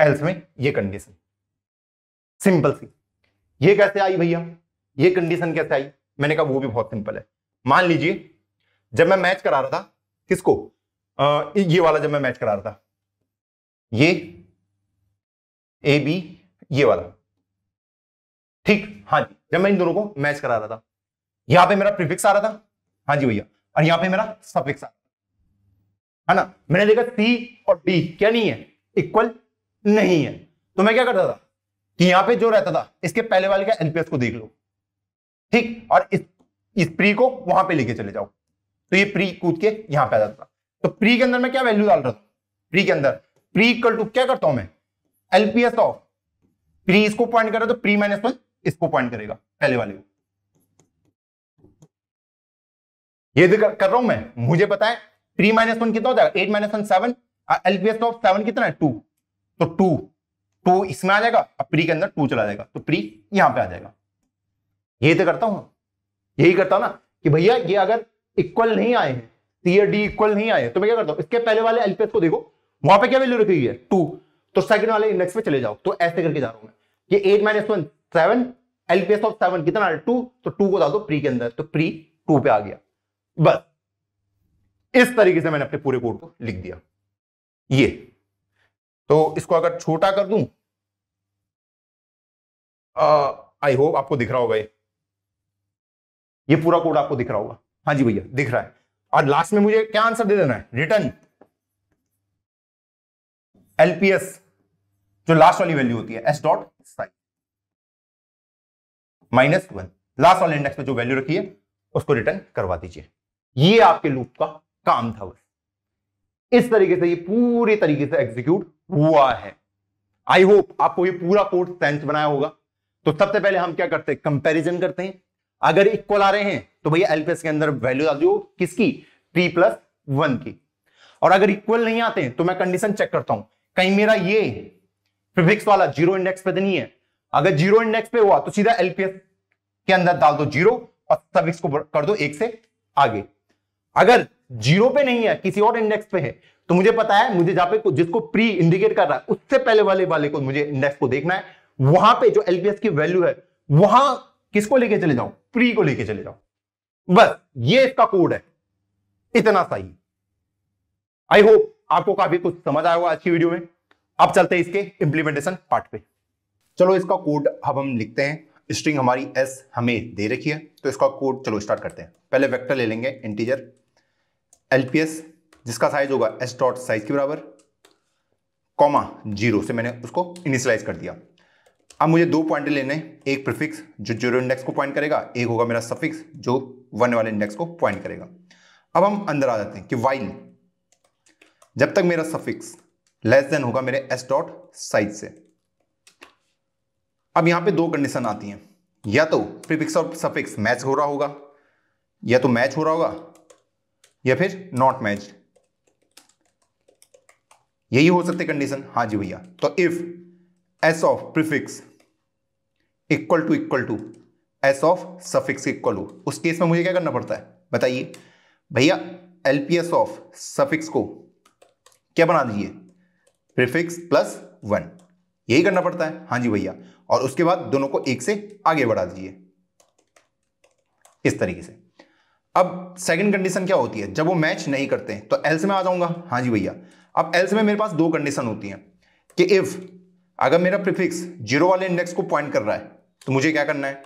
एल्स में ये कंडीशन सिंपल सी ये कैसे आई भैया ये कंडीशन कैसे आई मैंने कहा वो भी बहुत सिंपल है मान लीजिए जब मैं मैच करा रहा था किसको आ, ये वाला जब मैं मैच करा रहा था ये ए बी ये वाला ठीक हाँ जी जब मैं इन दोनों को मैच करा रहा था यहां पे मेरा प्रीफिक्स आ रहा था हाँ जी भैया और यहां पे मेरा सफिक्स आ रहा है ना मैंने देखा सी और डी क्या नहीं है इक्वल नहीं है तो मैं क्या करता था कि यहां पे जो रहता था इसके पहले वाले का एलपीएस को देख लो ठीक और इस, इस प्री को वहां पे लेके चले जाओ तो ये प्री कूद के यहां पे आ जाता तो प्री के अंदर मैं क्या वैल्यू डाल रहा था प्री के अंदर प्री इक्वल टू क्या करता हूं मैं एलपीएस ऑफ प्री इसको पॉइंट कर रहा तो प्री माइनस वन इसको पॉइंट करेगा पहले वाले को ये कर कर रहा हूं मैं मुझे पता है प्री माइनस वन कितना होता है eight minus one seven LPS of seven कितना है टू तो टू टू इसमें आ जाएगा अब प्री के अंदर टू चला जाएगा तो प्री यहां पे आ जाएगा ये तो करता हूं यही करता हूं ना कि भैया ये अगर इक्वल नहीं आए हैं सी या डी इक्वल नहीं आए तो मैं क्या करता हूं इसके पहले वाले एलपीएस को देखो वहां पे क्या वैल्यू रखी हुई है टू तो सेकंड वाले इंडेक्स पे चले जाओ तो ऐसे करके जा रहा हूं मैं ये eight minus one seven LPS of seven कितना टू तो टू को डाल दो प्री के अंदर तो प्री टू पे आ गया बस इस तरीके से मैंने अपने पूरे कोड को लिख दिया ये तो इसको अगर छोटा कर दूं आई होप आपको दिख रहा होगा ये पूरा कोड आपको दिख रहा होगा हाँ जी भैया दिख रहा है और लास्ट में मुझे क्या आंसर दे देना है रिटर्न एलपीएस जो लास्ट वाली वैल्यू होती है S dot size minus one last वाले इंडेक्स में जो वैल्यू रखी है उसको रिटर्न करवा दीजिए ये आपके लूप का काम था बस इस तरीके से ये पूरे तरीके से एग्जीक्यूट हुआ है आई होप आपको ये पूरा कोड सेंस बनाया होगा तो सबसे पहले हम क्या करते हैं कंपैरिजन करते हैं अगर इक्वल आ रहे हैं तो भैया एलपीएस के अंदर वैल्यू डाल किसकी पी प्लस वन की और अगर इक्वल नहीं आते हैं तो मैं कंडीशन चेक करता हूं कहीं मेरा ये प्रिफिक्स वाला जीरो इंडेक्स पे तो नहीं है अगर जीरो इंडेक्स पे हुआ तो सीधा एलपीएस के अंदर डाल दो जीरो और सफिक्स को कर दो एक से आगे अगर जीरो पे नहीं है किसी और इंडेक्स पे है तो मुझे पता है मुझे जहां पे जिसको प्री इंडिकेट कर रहा है उससे पहले वाले वाले को मुझे इंडेक्स को देखना है वहां पे जो एलपीएस की वैल्यू है वहां किसको लेके चले जाओ प्री को लेके चले जाओ बस ये इसका कोड है इतना सही आई होप आपको काफी कुछ समझ आया होगा आज की वीडियो में अब चलते हैं इसके इंप्लीमेंटेशन पार्ट पे चलो इसका कोड अब हम लिखते हैं स्ट्रिंग हमारी एस हमें दे रखी है तो इसका कोड चलो स्टार्ट करते हैं पहले वेक्टर ले लेंगे इंटीजर एलपीएस जिसका साइज होगा एस डॉट साइज के बराबर कॉमा जीरो से मैंने उसको इनिशियलाइज कर दिया अब मुझे दो पॉइंट लेने एक प्रिफिक्स जो जीरो इंडेक्स को पॉइंट करेगा एक होगा मेरा सफिक्स जो वन वाले इंडेक्स को पॉइंट करेगा अब हम अंदर आ जाते हैं कि वाइल जब तक मेरा सफिक्स लेस देन होगा मेरे एस डॉट साइज से अब यहां पे दो कंडीशन आती हैं या तो प्रीफिक्स और सफिक्स मैच हो रहा होगा या तो मैच हो रहा होगा या फिर नॉट मैच यही हो सकते कंडीशन हाँ जी भैया तो if S of prefix equal to equal to S of suffix equal हो उस केस में मुझे क्या करना पड़ता है बताइए भैया एलपीएस ऑफ सफिक्स को क्या बना दीजिए प्रिफिक्स प्लस वन यही करना पड़ता है हाँ जी भैया और उसके बाद दोनों को एक से आगे बढ़ा दीजिए इस तरीके से अब सेकंड कंडीशन क्या होती है जब वो मैच नहीं करते हैं तो एल्स में आ जाऊंगा हाँ जी भैया अब एल्स में मेरे पास दो कंडीशन होती हैं कि इफ अगर मेरा प्रीफिक्स जीरो वाले इंडेक्स को पॉइंट कर रहा है तो मुझे क्या करना है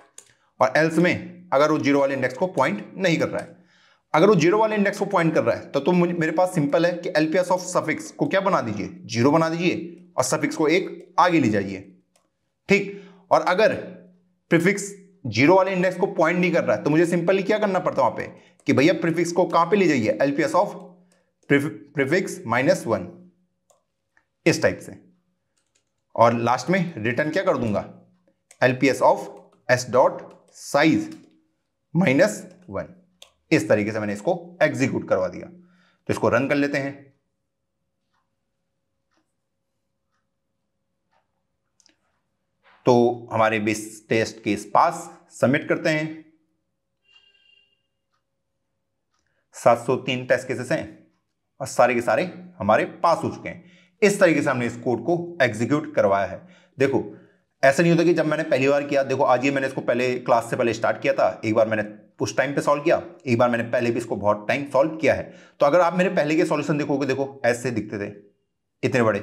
और एल्स में अगर वो जीरो वाले इंडेक्स को पॉइंट नहीं कर रहा है अगर वो जीरो वाले इंडेक्स को पॉइंट कर रहा है तो, तो मेरे पास सिंपल है कि एल ऑफ सफिक्स को क्या बना दीजिए जीरो बना दीजिए और सफिक्स को एक आगे ले जाइए ठीक और अगर प्रीफिक्स जीरो वाले इंडेक्स को पॉइंट नहीं कर रहा है तो मुझे सिंपली क्या करना पड़ता है वहां पे कि भैया प्रीफिक्स को कहां पे ले जाइए LPS of prefix minus one इस टाइप से और लास्ट में रिटर्न क्या कर दूंगा L P S of S dot size minus one इस तरीके से मैंने इसको एग्जीक्यूट करवा दिया तो इसको रन कर लेते हैं तो हमारे base test case pass submit करते हैं 703 टेस्ट केसेस हैं और सारे के सारे हमारे पास हो चुके हैं इस तरीके से हमने इस कोड को एग्जीक्यूट करवाया है देखो ऐसा नहीं होता कि जब मैंने पहली बार किया देखो आज ये मैंने इसको पहले क्लास से पहले स्टार्ट किया था एक बार मैंने उस टाइम पे सॉल्व किया एक बार मैंने पहले भी इसको बहुत टाइम सॉल्व किया है तो अगर आप मेरे पहले के सॉल्यूशन देखोगे देखो ऐसे दिखते थे इतने बड़े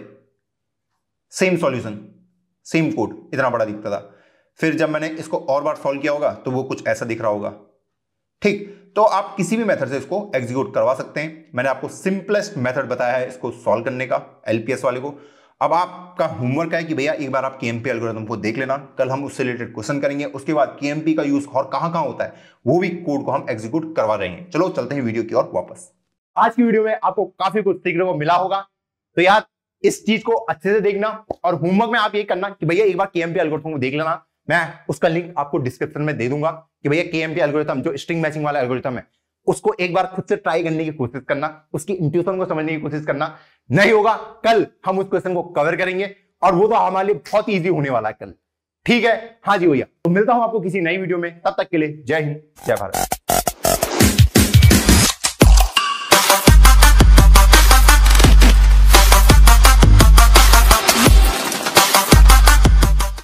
सेम सॉल्यूशन सेम कोड इतना बड़ा दिखता था फिर जब मैंने इसको और बार सॉल्व किया होगा तो वो कुछ ऐसा दिख रहा होगा ठीक तो आप किसी भी मेथड से इसको एग्जीक्यूट करवा सकते हैं मैंने आपको सिंपलेस्ट मेथड बताया है इसको सॉल्व करने का एलपीएस वाले को अब आपका होमवर्क है कि भैया एक बार आप के एम को देख लेना कल हम उससे रिलेटेड क्वेश्चन करेंगे उसके बाद के का यूज और कहां कहां होता है वो भी कोड को हम एग्जीक्यूट करवा रहे हैं चलो चलते हैं वीडियो की ओर वापस आज की वीडियो में आपको काफी कुछ सीखने को मिला होगा तो यार इस चीज को अच्छे से देखना और होमवर्क में आप ये करना कि भैया एक बार के एम एल्गोरिथम को देख लेना मैं उसका लिंक आपको डिस्क्रिप्शन में दे दूंगा कि भैया के एम जो स्ट्रिंग मैचिंग वाला एल्गोरिथम है उसको एक बार खुद से ट्राई करने की कोशिश करना उसकी इंट्यूशन को समझने की कोशिश करना नहीं होगा कल हम उस क्वेश्चन को कवर करेंगे और वो तो हमारे लिए बहुत ईजी होने वाला है कल ठीक है हाँ जी भैया तो मिलता हूं आपको किसी नई वीडियो में तब तक के लिए जय हिंद जय भारत